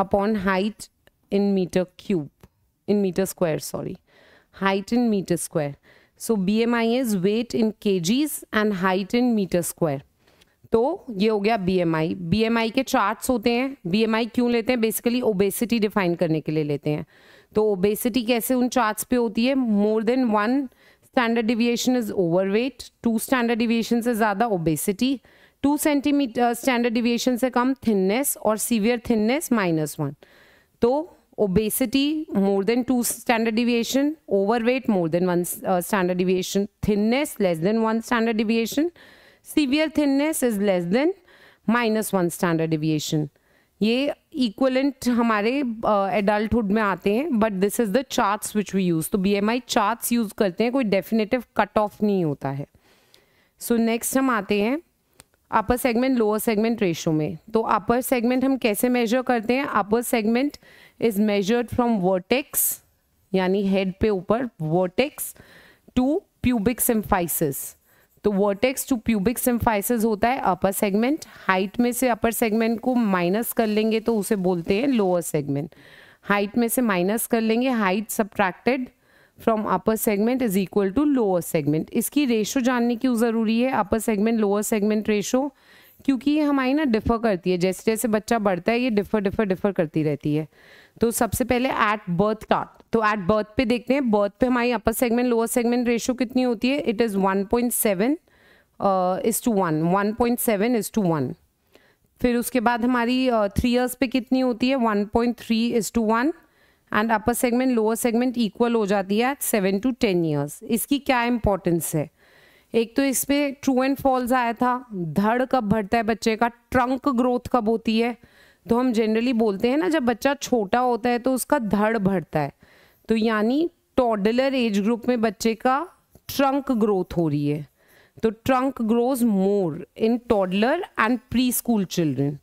upon height in metre cube in metre square sorry height in metre square so B M I is weight in K Gs and height in metre square तो ये हो गया B M I B M I के charts होते हैं B M आई क्यों लेते हैं बेसिकली ओबेसिटी डिफाइन करने के लिए लेते हैं तो ओबेसिटी कैसे उन चार्ट्स पे होती है more than one standard deviation is over weight two standard deviation से ज़्यादा obesity two centimetre standard uh, deviation से कम थिननेस और सीवियर थिननेस माइनस वन तो obesity more than two standard deviation overweight more than one standard deviation thinness less than one standard deviation severe thinness is less than minus one standard deviation ये equivalent हमारे adulthood uh, में आते हैं but this is the charts which we use तो B M I charts use करते हैं कोई definitive cut off नहीं होता है सो so नेक्स्ट हम आते हैं upper segment lower segment ratio में तो अपर सेगमेंट हम कैसे मेजर करते हैं upper segment is measured from vertex यानी हेड पे ऊपर वर्टेक्स टू प्यूबिक सिम्फाइसिस तो वर्टेक्स टू प्यूबिक सिम्फाइसिस होता है अपर सेगमेंट हाइट में से अपर सेगमेंट को माइनस कर लेंगे तो उसे बोलते हैं लोअर सेगमेंट हाइट में से माइनस कर लेंगे height subtracted from upper segment is equal to lower segment इसकी रेशो जानने की ज़रूरी है upper segment lower segment ratio क्योंकि ये हमारी ना डिफ़र करती है जैसे जैसे बच्चा बढ़ता है ये डिफ़र डिफ़र डिफ़र करती रहती है तो सबसे पहले एट बर्थ कार्ड तो एट बर्थ पे देखते हैं बर्थ पे हमारी upper segment lower segment ratio कितनी होती है it is one point seven is to one one point seven is to one फिर उसके बाद हमारी थ्री uh, ईयर्स पे कितनी होती है one point three is to one and upper segment lower segment equal हो जाती है at seven to ten years इसकी क्या इंपॉर्टेंस है एक तो इसमें ट्रू एंड फॉल्स आया था धड़ कब भरता है बच्चे का ट्रंक ग्रोथ कब होती है तो हम जनरली बोलते हैं ना जब बच्चा छोटा होता है तो उसका धड़ भरता है तो यानी टॉडलर एज ग्रुप में बच्चे का ट्रंक ग्रोथ हो रही है तो trunk grows more in toddler and preschool children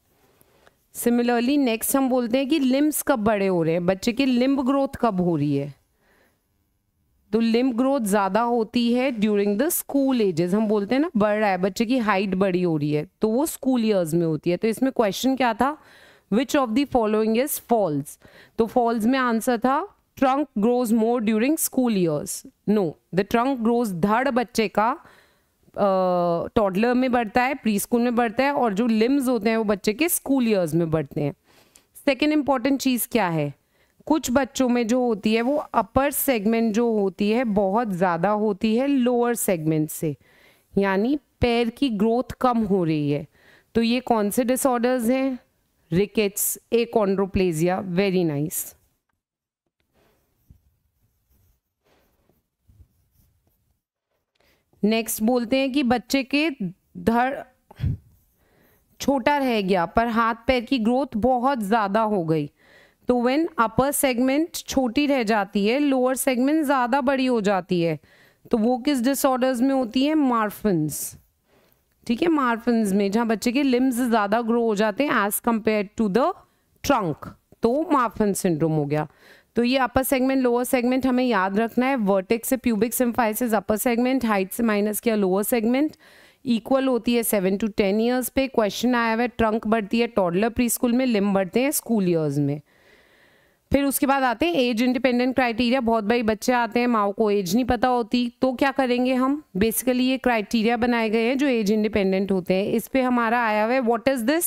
similarly next हम बोलते हैं कि लिम्स कब बड़े हो रहे हैं बच्चे की लिम्ब ग्रोथ कब हो रही है तो लिम्ब ग्रोथ ज़्यादा होती है ड्यूरिंग द स्कूल एजेस हम बोलते हैं ना बढ़ रहा है बच्चे की हाइट बड़ी हो रही है तो वो स्कूल ईयर्स में होती है तो इसमें क्वेश्चन क्या था which of the following is false तो फॉल्स में आंसर था trunk grows more during school years no the trunk grows धड़ बच्चे का टॉडलर में बढ़ता है प्री स्कूल में बढ़ता है और जो लिम्स होते हैं वो बच्चे के स्कूल ईयर्स में बढ़ते हैं सेकेंड इम्पॉर्टेंट चीज़ क्या है कुछ बच्चों में जो होती है वो अपर सेगमेंट जो होती है बहुत ज़्यादा होती है लोअर सेगमेंट से यानी पैर की ग्रोथ कम हो रही है तो ये कौन से डिसऑर्डर्स हैं rickets achondroplasia very nice nice. Next बोलते हैं कि बच्चे के धड़ छोटा रह गया पर हाथ पैर की ग्रोथ बहुत ज़्यादा हो गई तो व्हेन अपर सेगमेंट छोटी रह जाती है लोअर सेगमेंट ज़्यादा बड़ी हो जाती है तो वो किस डिसऑर्डर्स में होती है मार्फन्स ठीक है मार्फन्स में जहाँ बच्चे के लिम्स ज़्यादा ग्रो हो जाते हैं as compared to the trunk तो मार्फन सिंड्रोम हो गया तो ये अपर सेगमेंट लोअर सेगमेंट हमें याद रखना है वर्टेक्स से pubic symphysis upper segment height से माइनस किया लोअर सेगमेंट इक्वल होती है सेवन टू टेन ईयर्स पे क्वेश्चन आया हुआ है ट्रंक बढ़ती है टॉडलर प्री स्कूल में लिम बढ़ते हैं स्कूल ईयर्स में फिर उसके बाद आते हैं एज इंडिपेंडेंट क्राइटेरिया बहुत बड़ी बच्चे आते हैं माओ को एज नहीं पता होती तो क्या करेंगे हम बेसिकली ये क्राइटेरिया बनाए गए हैं जो एज इंडिपेंडेंट होते हैं इस पर हमारा आया हुआ है what is this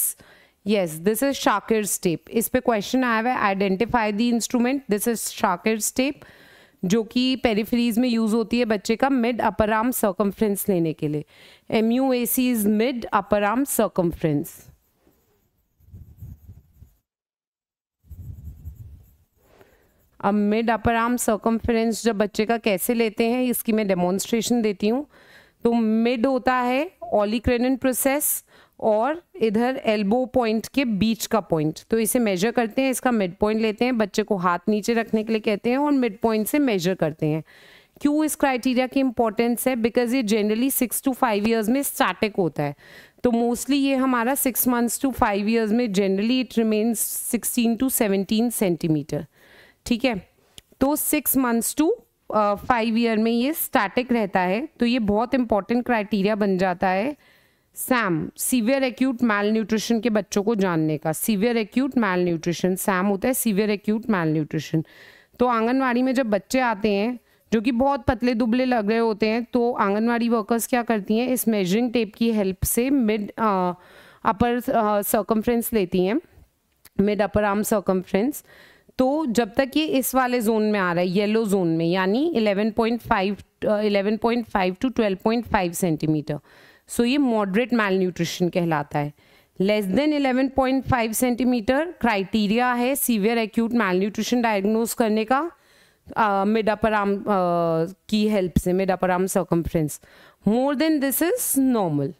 yes this is Shakir's tape इस पे क्वेश्चन आया हुआ है identify the instrument this is Shakir's tape जो कि पेरीफ्रीज में यूज़ होती है बच्चे का मिड अपर आर्म सर्कम्फ्रेंस लेने के लिए M U A C is mid upper arm circumference अब मिड अपर आर्म सर्कम्फ्रेंस जब बच्चे का कैसे लेते हैं इसकी मैं डेमोन्स्ट्रेशन देती हूँ तो मिड होता है ओलिक्रेनिन प्रोसेस और इधर एल्बो पॉइंट के बीच का पॉइंट तो इसे मेजर करते हैं इसका मिड पॉइंट लेते हैं बच्चे को हाथ नीचे रखने के लिए कहते हैं और मिड पॉइंट से मेजर करते हैं क्यों इस क्राइटेरिया की इंपॉर्टेंस है बिकॉज ये generally six to five years में स्टार्टिक होता है तो मोस्टली ये हमारा six months to five years में generally it remains sixteen to seventeen centimetre ठीक है तो six months to five year में ये स्टैटिक रहता है तो ये बहुत इंपॉर्टेंट क्राइटेरिया बन जाता है SAM severe acute malnutrition के बच्चों को जानने का severe acute malnutrition SAM होता है सीवियर एक्यूट मैल न्यूट्रिशन तो आंगनवाड़ी में जब बच्चे आते हैं जो कि बहुत पतले दुबले लग रहे होते हैं तो आंगनवाड़ी वर्कर्स क्या करती हैं इस मेजरिंग टेप की हेल्प से मिड अपर सर्कम्फ्रेंस लेती हैं मिड अपर आर्म सर्कम्फ्रेंस तो जब तक ये इस वाले जोन में आ रहा है येलो जोन में यानी 11.5 11.5 टू 12.5 सेंटीमीटर सो ये मॉडरेट मेल न्यूट्रिशन कहलाता है लेस देन 11.5 सेंटीमीटर क्राइटेरिया है severe acute malnutrition diagnose करने का मिड अपर आर्म की हेल्प से mid arm circumference more than this is normal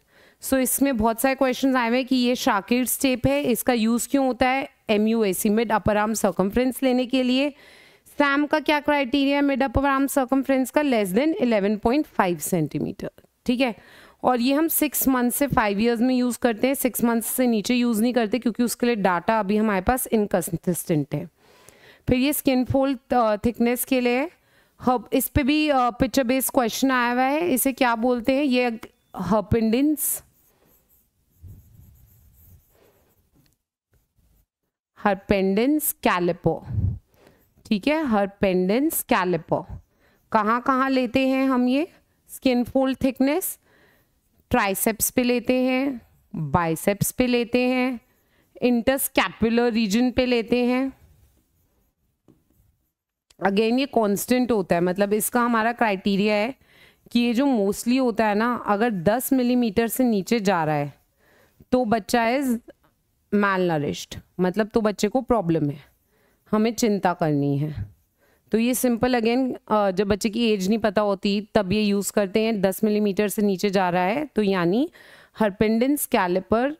so इसमें बहुत सारे क्वेश्चन आए हुए हैं कि ये शाकिर स्टेप है इसका यूज़ क्यों होता है M U C mid upper arm circumference लेने के लिए सैम का क्या क्राइटेरिया है मिड अपर आर्म सर्कम्फ्रेंस का लेस देन 11.5 सेंटीमीटर ठीक है और ये हम सिक्स मंथ से फाइव ईयर्स में यूज़ करते हैं सिक्स मंथ से नीचे यूज़ नहीं करते क्योंकि उसके लिए डाटा अभी हमारे पास इनकन्सिस्टेंट है फिर ये स्किन फोल्ड थिकनेस के लिए हब इस पे भी पिक्चर बेस्ड क्वेश्चन आया हुआ है इसे क्या बोलते हैं ये हर्पिंडिन्स हरपेंडेंस कैलिपो ठीक है हरपेंडेंस कैलिपो कहाँ कहाँ लेते हैं हम ये स्किन फोल्ड थिकनेस ट्राइसेप्स पे लेते हैं बाइसेप्स पे लेते हैं इंटरस्कैपुलर रीजन पे लेते हैं अगेन ये कांस्टेंट होता है मतलब इसका हमारा क्राइटेरिया है कि ये जो मोस्टली होता है ना अगर 10 मिलीमीटर से नीचे जा रहा है तो बच्चा इज मैल नरिश्ड मतलब तो बच्चे को प्रॉब्लम है हमें चिंता करनी है तो ये सिंपल अगेन जब बच्चे की एज नहीं पता होती तब ये यूज़ करते हैं दस मिलीमीटर से नीचे जा रहा है तो यानी हरपेंडेंस कैलिपर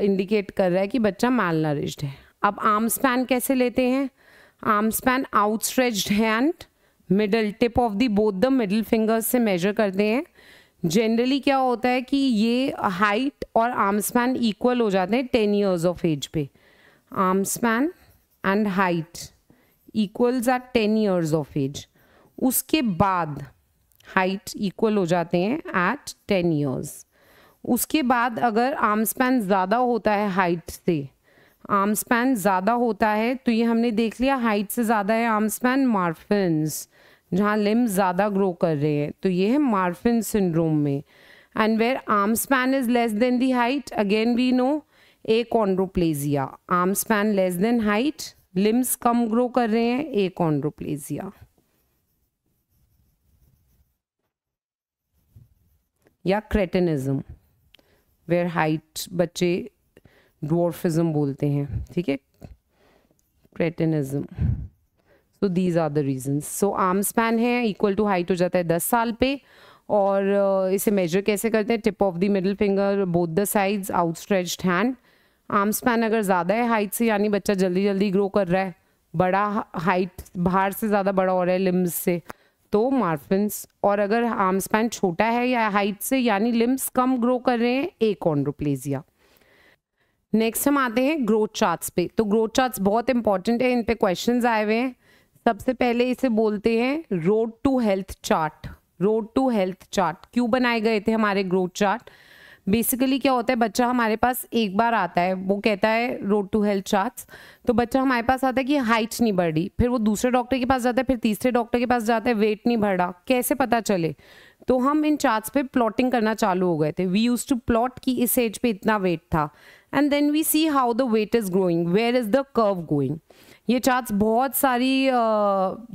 इंडिकेट कर रहा है कि बच्चा माल नरिश्ड है अब आर्म स्पैन कैसे लेते हैं arm span outstretched hand middle tip of the both the middle fingers से मेजर करते हैं जनरली क्या होता है कि ये हाइट और आर्म स्पैन इक्वल हो जाते हैं टेन ईयर्स ऑफ एज पे arm span and height equals are ten years of age उसके बाद हाइट इक्वल हो जाते हैं एट टेन ईयर्स उसके बाद अगर आर्म स्पैन ज़्यादा होता है हाइट से आर्म स्पैन ज़्यादा होता है तो ये हमने देख लिया हाइट से ज़्यादा है आर्म स्पैन मार्फिन्स जहाँ लिम्ब ज़्यादा ग्रो कर रहे हैं तो ये है मार्फिन सिंड्रोम में and where arm span is less than the height again we know achondroplasia arm span less than height limbs कम ग्रो कर रहे हैं एक ऑनड्रोप्लेजिया या क्रेटनिज्म वेयर हाइट बच्चे डॉर्फिज्म बोलते हैं ठीक है cretinism so these are the reasons so arm span है इक्वल टू हाइट हो जाता है दस साल पे और uh, इसे मेजर कैसे करते हैं tip of the middle finger both the sides outstretched hand arm span अगर ज़्यादा है हाइट से यानी बच्चा जल्दी जल्दी ग्रो कर रहा है बड़ा हाइट बाहर से ज़्यादा बड़ा हो रहा है लिम्स से तो मार्फिन्स और अगर आर्म स्पैन छोटा है या हाइट से यानी लिम्स कम ग्रो कर रहे हैं एक कॉन्ड्रोप्लेजिया नेक्स्ट हम आते हैं ग्रोथ चार्ट्स पे तो ग्रोथ चार्ट्स बहुत इंपॉर्टेंट है इन पे क्वेश्चन आए हुए हैं सबसे पहले इसे बोलते हैं road to health chart road to health chart क्यों बनाए गए थे हमारे ग्रोथ चार्ट बेसिकली क्या होता है बच्चा हमारे पास एक बार आता है वो कहता है रोड टू हेल्थ चार्ट्स तो बच्चा हमारे पास आता है कि हाइट नहीं बढ़ रही फिर वो दूसरे डॉक्टर के पास जाता है फिर तीसरे डॉक्टर के पास जाता है वेट नहीं बढ़ रहा कैसे पता चले तो हम इन चार्ट्स पे प्लॉटिंग करना चालू हो गए थे वी यूज टू प्लॉट कि इस एज पे इतना वेट था and then we see how the weight is growing where is the curve going ये चार्ट्स बहुत सारी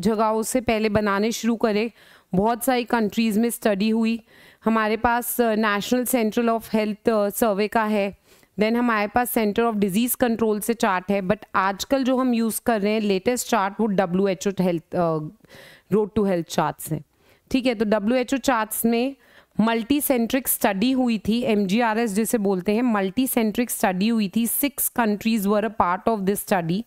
जगहों से पहले बनाने शुरू करे बहुत सारी कंट्रीज़ में स्टडी हुई हमारे पास national central of health survey का है देन हमारे पास सेंटर ऑफ डिजीज़ कंट्रोल से चार्ट है बट आजकल जो हम यूज़ कर रहे हैं लेटेस्ट चार्ट वो W H O health road to health charts हैं ठीक है तो डब्ल्यू एच ओ चार्ट्स में मल्टी सेंट्रिक स्टडी हुई थी एम जी आर एस जिसे बोलते हैं मल्टी सेंट्रिक स्टडी हुई थी six countries were a part of this study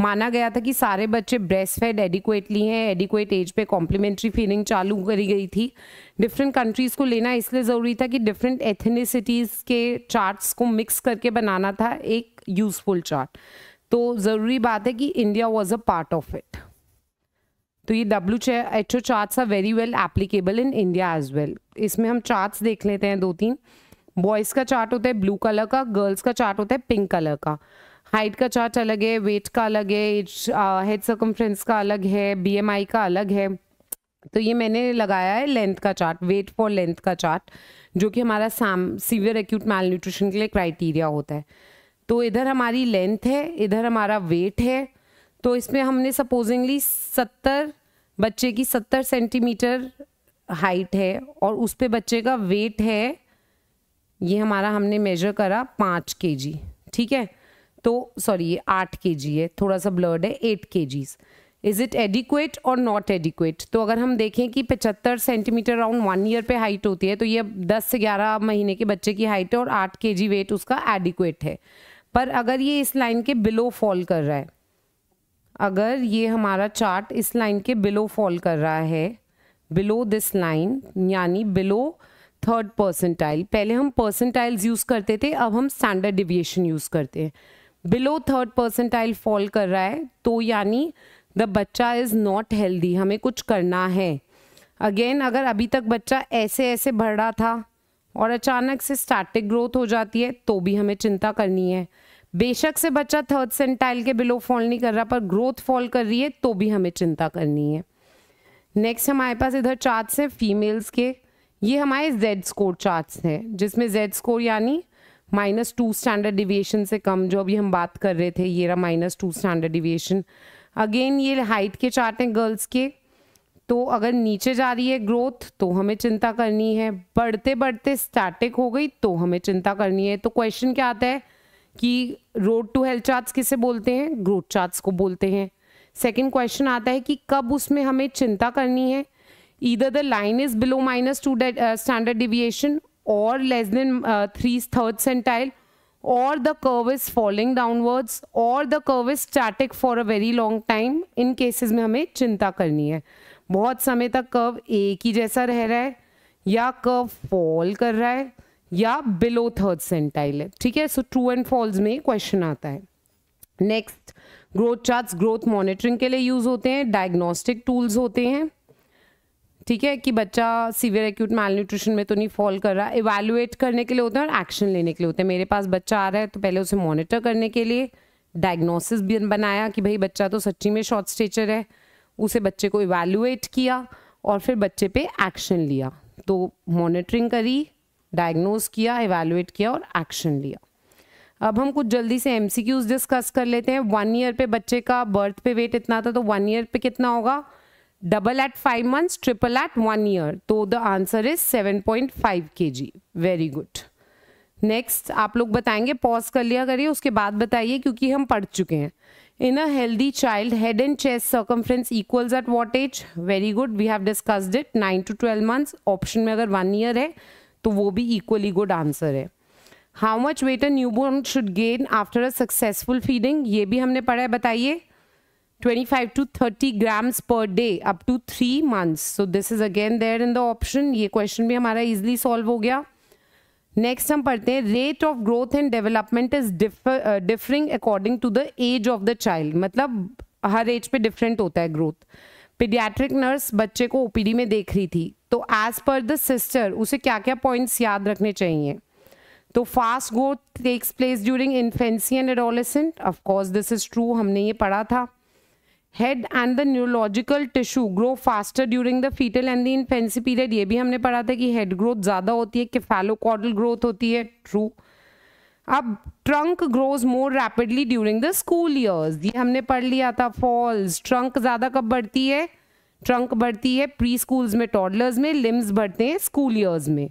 माना गया था कि सारे बच्चे ब्रेस्ट फेड एडिकुएटली हैं एडिकुएट एज पे कॉम्प्लीमेंट्री फीडिंग चालू करी गई थी डिफरेंट कंट्रीज़ को लेना इसलिए ज़रूरी था कि डिफरेंट एथनिसिटीज़ के चार्ट्स को मिक्स करके बनाना था एक यूज़फुल चार्ट तो ज़रूरी बात है कि India was a part of it तो ये W H O charts are very well applicable in India as well इसमें हम चार्ट्स देख लेते हैं दो तीन बॉयज़ का चार्ट होता है ब्लू कलर का गर्ल्स का चार्ट होता है पिंक कलर का हाइट का चार्ट अलग है वेट का अलग है हेड सर्कम्फ्रेंस का अलग है बीएमआई का अलग है तो ये मैंने लगाया है लेंथ का चार्ट वेट फॉर लेंथ का चार्ट जो कि हमारा साम सीवियर एक्यूट माल न्यूट्रिशन के लिए क्राइटेरिया होता है तो इधर हमारी लेंथ है इधर हमारा वेट है तो इसमें हमने सपोजिंगली सत्तर बच्चे की सत्तर सेंटीमीटर हाइट है और उस पर बच्चे का वेट है ये हमारा हमने मेजर करा पाँच के जी ठीक है तो सॉरी ये आठ के है थोड़ा सा ब्लर्ड है एट के इज़ इट एडिक्वेट और नॉट एडिक्वेट तो अगर हम देखें कि पचहत्तर सेंटीमीटर अराउंड वन ईयर पे हाइट होती है तो ये दस से ग्यारह महीने के बच्चे की हाइट है और आठ के जी वेट उसका एडिक्वेट है पर अगर ये इस लाइन के बिलो फॉल कर रहा है अगर ये हमारा चार्ट इस लाइन के बिलो फॉल कर रहा है बिलो दिस लाइन यानी बिलो थर्ड परसेंटाइल पहले हम परसेंटाइल्स यूज़ करते थे अब हम स्टैंडर्ड डिविएशन यूज़ करते हैं बिलो थर्ड परसेंटाइल फॉल कर रहा है तो यानी द बच्चा इज़ नॉट हेल्दी हमें कुछ करना है अगेन अगर अभी तक बच्चा ऐसे ऐसे बढ़ रहा था और अचानक से स्टैटिक ग्रोथ हो जाती है तो भी हमें चिंता करनी है बेशक से बच्चा थर्ड सेंटाइल के बिलो फॉल नहीं कर रहा पर ग्रोथ फॉल कर रही है तो भी हमें चिंता करनी है नेक्स्ट हमारे पास इधर चार्ट्स हैं फीमेल्स के ये हमारे जेड स्कोर चार्ट्स हैं जिसमें जेड स्कोर यानी माइनस टू स्टैंडर्ड डिविएशन से कम जो अभी हम बात कर रहे थे ये रहा minus two standard deviation again ये हाइट के चार्ट हैं गर्ल्स के तो अगर नीचे जा रही है ग्रोथ तो हमें चिंता करनी है बढ़ते बढ़ते स्टैटिक हो गई तो हमें चिंता करनी है तो क्वेश्चन क्या आता है कि रोड टू हेल्थ चार्ट्स किसे बोलते हैं ग्रोथ चार्ट्स को बोलते हैं सेकेंड क्वेश्चन आता है कि कब उसमें हमें चिंता करनी है इधर the line is below minus two standard deviation or less than uh, three third centile or the curve is falling downwards or the curve is static for a very long time in cases में हमें चिंता करनी है बहुत समय तक curve एक ही जैसा रह रहा है या कर्व फॉल कर रहा है या बिलो थर्ड सेंटाइल है ठीक है सो ट्रू एंड फॉल्स में क्वेश्चन आता है next growth charts growth monitoring के लिए यूज होते हैं डायग्नोस्टिक टूल्स होते हैं ठीक है कि बच्चा सीवियर एक्यूट माल न्यूट्रिशन में तो नहीं फॉल कर रहा इवेलुएट करने के लिए होता है और एक्शन लेने के लिए होता है मेरे पास बच्चा आ रहा है तो पहले उसे मॉनिटर करने के लिए डायग्नोसिस भी बनाया कि भाई बच्चा तो सच्ची में शॉर्ट स्टेचर है उसे बच्चे को इवेलुएट किया और फिर बच्चे पे एक्शन लिया तो मॉनिटरिंग करी डायग्नोज किया इवेलुएट किया और एक्शन लिया अब हम कुछ जल्दी से एम डिस्कस कर लेते हैं वन ईयर पे बच्चे का बर्थ पे वेट इतना था तो वन ईयर पे कितना होगा double at five months triple at one year तो the answer is seven point five K G very good next आप लोग बताएंगे पॉज कर लिया करिए उसके बाद बताइए क्योंकि हम पढ़ चुके हैं in a healthy child head and chest circumference equals at what age very good we have discussed it nine to twelve months option में अगर वन ईयर है तो वो भी इक्वली गुड आंसर है how much weight a newborn should gain after a successful feeding ये भी हमने पढ़ा है बताइए twenty five to thirty grams per day up to three months so this is again there in the option ये question भी हमारा easily solve हो गया नेक्स्ट हम पढ़ते हैं rate of growth and development is differing according to the age of the child मतलब हर एज पे डिफरेंट होता है ग्रोथ पीडियाट्रिक नर्स बच्चे को ओपीडी में देख रही थी तो एज पर द सिस्टर उसे क्या क्या पॉइंट्स याद रखने चाहिए तो fast growth takes place during infancy and adolescent of course this is true हमने ये पढ़ा था head and the neurological tissue grow faster during the foetal and the infancy period ये भी हमने पढ़ा था कि हेड ग्रोथ ज़्यादा होती है कि फैलोकॉडल ग्रोथ होती है ट्रू अब trunk grows more rapidly during the school years ये हमने पढ़ लिया था फॉल्स ट्रंक ज़्यादा कब बढ़ती है ट्रंक बढ़ती है प्री स्कूल्स में टॉडलर्स में लिम्स बढ़ते हैं स्कूल ईयर्स में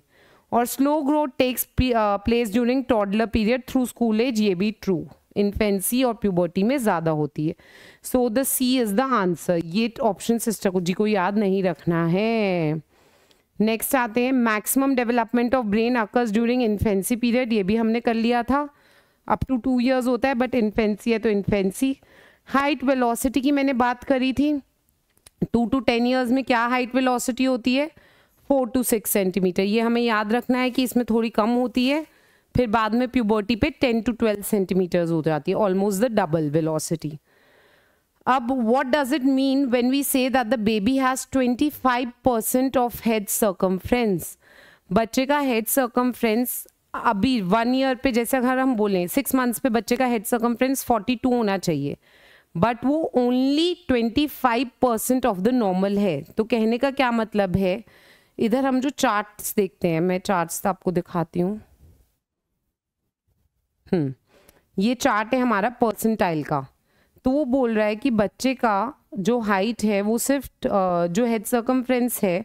और slow growth takes place during toddler period through school age ये भी ट्रू इन्फेंसी और प्यूबर्टी में ज़्यादा होती है so the C is the answer ये ऑप्शन सिस्टर जी को याद नहीं रखना है नेक्स्ट आते हैं maximum development of brain occurs during infancy period ये भी हमने कर लिया था अप टू टू ईयर्स होता है बट इन्फेंसी है तो इन्फेंसी हाइट वेलोसिटी की मैंने बात करी थी टू टू टेन ईयर्स में क्या हाइट वेलोसिटी होती है फोर टू सिक्स सेंटीमीटर ये हमें याद रखना है कि इसमें थोड़ी कम होती है फिर बाद में प्यूबर्टी पे टेन टू ट्वेल्व सेंटीमीटर्स हो जाती है ऑलमोस्ट द डबल वेलोसिटी अब what does it mean when we say that the baby has twenty five percent of head friends बच्चे का हेड फ्रेंड्स अभी वन ईयर पे जैसे अगर हम बोलें सिक्स मंथ्स पे बच्चे का हेड फोर्टी टू होना चाहिए बट वो only twenty five percent of the normal है तो कहने का क्या मतलब है इधर हम जो चार्ट्स देखते हैं मैं चार्ट्स आपको दिखाती हूँ हम्म, ये चार्ट है हमारा पर्सनटाइल का तो वो बोल रहा है कि बच्चे का जो हाइट है वो सिर्फ जो हेड सर्कमफ्रेंस है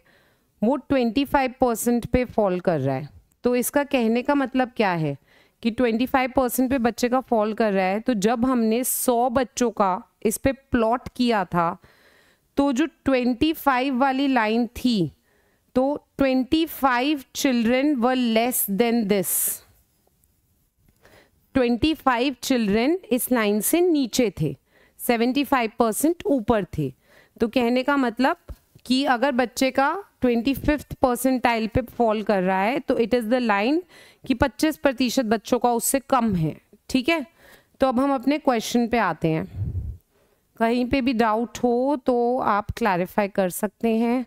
वो 25 परसेंट पे फॉल कर रहा है तो इसका कहने का मतलब क्या है कि 25 परसेंट पे बच्चे का फॉल कर रहा है तो जब हमने 100 बच्चों का इस पर प्लॉट किया था तो जो 25 वाली लाइन थी तो 25 चिल्ड्रन व लेस देन दिस 25 चिल्ड्रेन इस लाइन से नीचे थे 75 परसेंट ऊपर थे तो कहने का मतलब कि अगर बच्चे का ट्वेंटी फिफ्थ परसेंटाइल पे फॉल कर रहा है तो इट इज़ द लाइन कि 25 प्रतिशत बच्चों का उससे कम है ठीक है तो अब हम अपने क्वेश्चन पे आते हैं कहीं पे भी डाउट हो तो आप क्लैरिफाई कर सकते हैं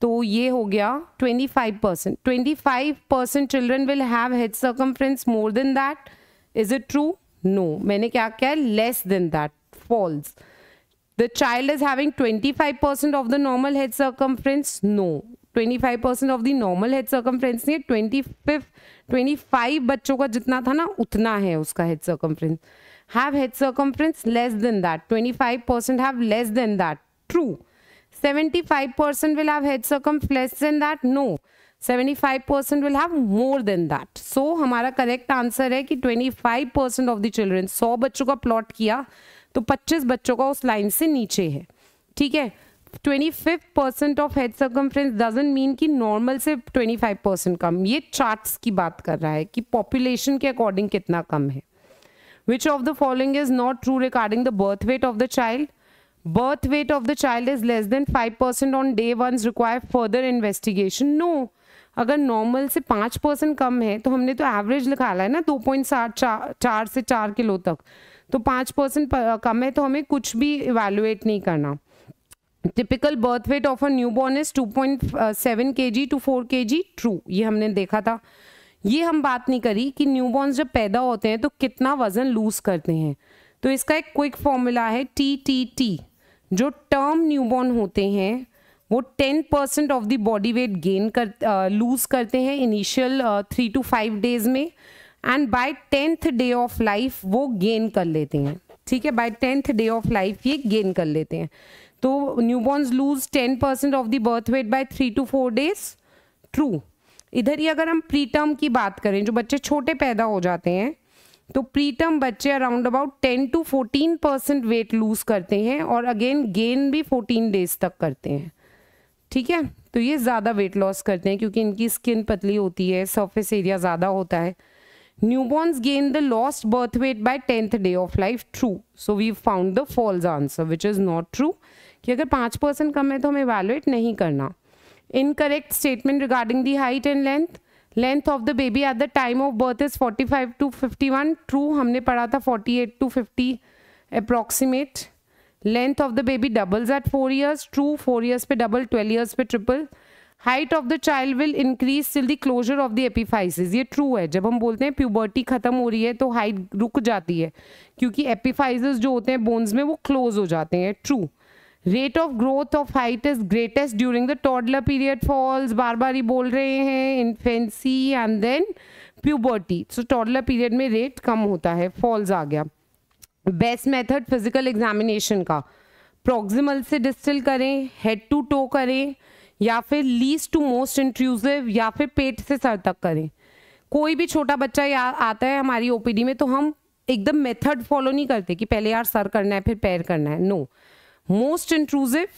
तो ये हो गया 25 percent twenty five percent children will have head circumference more than that is it true no मैंने क्या क्या है less than that false the child is having twenty five percent of the normal head circumference no twenty five percent of the normal head circumference नहीं है twenty fifth twenty five बच्चों का जितना था ना उतना है उसका head circumference have head circumference less than that twenty five percent have less than that true seventy five percent will have head circumference less than that no 75% will have more than that. So हमारा correct answer है कि 25% of the children 100 बच्चों का plot किया तो 25 बच्चों का उस लाइन से नीचे है ठीक है 25 percent of head circumference doesn't mean कि नॉर्मल से 25 परसेंट कम ये चार्ट्स की बात कर रहा है कि पॉपुलेशन के अकॉर्डिंग कितना कम है which of the following is not true regarding the birth weight of the child birth weight of the child is less than 5 percent on day one require further investigation no अगर normal से पाँच percent कम है तो हमने तो average निकाला है ना दो पॉइंट सात चार चार से चार किलो तक तो पाँच परसेंट कम है तो हमें कुछ भी इवेलुएट नहीं करना typical birth weight of a newborn is two point seven K G to four के जी ट्रू ये हमने देखा था ये हम बात नहीं करी कि न्यू बॉर्न जब पैदा होते हैं तो कितना वजन लूज करते हैं तो इसका एक क्विक फॉर्मूला है टी टी टी जो टर्म न्यू बॉर्न होते हैं वो ten percent of the body weight gain कर लूज़ uh, करते हैं initial three to five days में and by tenth day of life वो गेन कर लेते हैं ठीक है by tenth day of life ये गेन कर लेते हैं तो newborns lose ten percent of the birth weight by three to four days true इधर ही अगर हम प्रीटर्म की बात करें जो बच्चे छोटे पैदा हो जाते हैं तो प्रीटर्म बच्चे around about ten to fourteen percent weight lose करते हैं और अगेन गेन भी फोर्टीन डेज तक करते हैं ठीक है तो ये ज़्यादा वेट लॉस करते हैं क्योंकि इनकी स्किन पतली होती है सरफेस एरिया ज़्यादा होता है newborns gain the lost birth weight by tenth day of life true so we found the false answer which is not true कि अगर पाँच परसेंट कम है तो हमें evaluate नहीं करना incorrect statement regarding the height and length length of the baby at the time of birth is forty five to fifty one true हमने पढ़ा था forty eight to fifty approximate length of the baby doubles at four years true four years पे double twelve years पे triple height of the child will increase till the closure of the epiphysis ये true है जब हम बोलते हैं puberty खत्म हो रही है तो हाइट रुक जाती है क्योंकि एपिफाइसिस जो होते हैं बोन्स में वो क्लोज हो जाते हैं true rate of growth of height is greatest during the toddler period false बार बार ही बोल रहे हैं infancy and then puberty so toddler period में रेट कम होता है फॉल्स आ गया बेस्ट मेथड फिजिकल एग्जामिनेशन का प्रोक्सिमल से डिस्टिल करें हेड टू टो करें या फिर लीस्ट टू मोस्ट इंट्रूसिव या फिर पेट से सर तक करें कोई भी छोटा बच्चा या आता है हमारी ओपीडी में तो हम एकदम मेथड फॉलो नहीं करते कि पहले यार सर करना है फिर पैर करना है नो मोस्ट इंट्रूसिव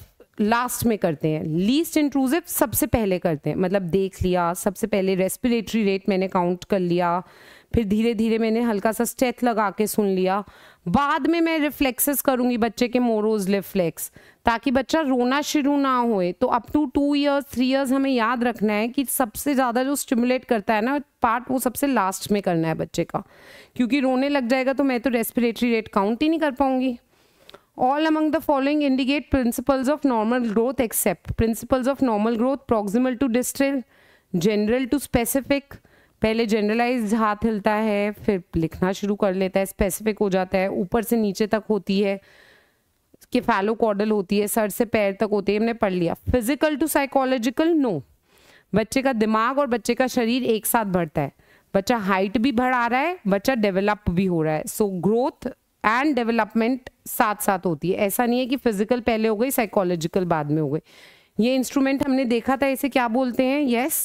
लास्ट में करते हैं लीस्ट इंट्रूसिव सबसे पहले करते हैं मतलब देख लिया सबसे पहले रेस्पिरेटरी रेट मैंने काउंट कर लिया फिर धीरे धीरे मैंने हल्का सा स्टेथ लगा के सुन लिया बाद में मैं रिफ्लेक्सेस करूँगी बच्चे के मोरोज रिफ्लेक्स ताकि बच्चा रोना शुरू ना होए तो up to two years three years हमें याद रखना है कि सबसे ज़्यादा जो स्टिमुलेट करता है ना पार्ट वो सबसे लास्ट में करना है बच्चे का क्योंकि रोने लग जाएगा तो मैं तो रेस्पिरेटरी रेट काउंट ही नहीं कर पाऊँगी all among the following indicate principles of normal growth except principles of normal growth proximal to distal general to specific पहले जनरलाइज हाथ हिलता है फिर लिखना शुरू कर लेता है स्पेसिफिक हो जाता है ऊपर से नीचे तक होती है कि फैलो कॉडल होती है सर से पैर तक होती है हमने पढ़ लिया फिजिकल टू साइकोलॉजिकल नो बच्चे का दिमाग और बच्चे का शरीर एक साथ बढ़ता है बच्चा हाइट भी बढ़ा रहा है बच्चा डेवलप भी हो रहा है सो ग्रोथ एंड डेवलपमेंट साथ साथ होती है ऐसा नहीं है कि फिजिकल पहले हो गई साइकोलॉजिकल बाद में हो गई ये इंस्ट्रूमेंट हमने देखा था इसे क्या बोलते हैं yes yes,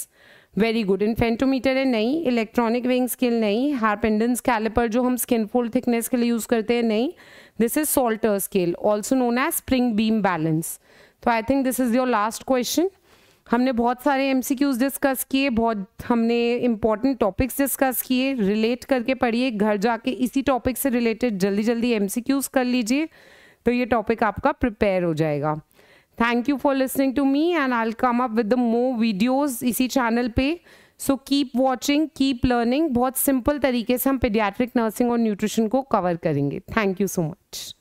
very good infantometer है नहीं इलेक्ट्रॉनिक वेइंग स्केल नहीं हारपेंडेंस पर जो हम स्किन फोल्ड थिकनेस के लिए यूज़ करते हैं नहीं this is Salter scale also known as spring beam balance तो I think this is your last question हमने बहुत सारे एम डिस्कस किए बहुत हमने इंपॉर्टेंट टॉपिक्स डिस्कस किए रिलेट करके पढ़िए घर जाके इसी टॉपिक से रिलेटेड जल्दी जल्दी एम कर लीजिए तो ये टॉपिक आपका प्रिपेयर हो जाएगा thank you for listening to me and I come up with the more videos इसी चैनल पे so keep watching keep learning बहुत सिंपल तरीके से हम पेडियाट्रिक नर्सिंग और न्यूट्रिशन को कवर करेंगे थैंक यू सो मच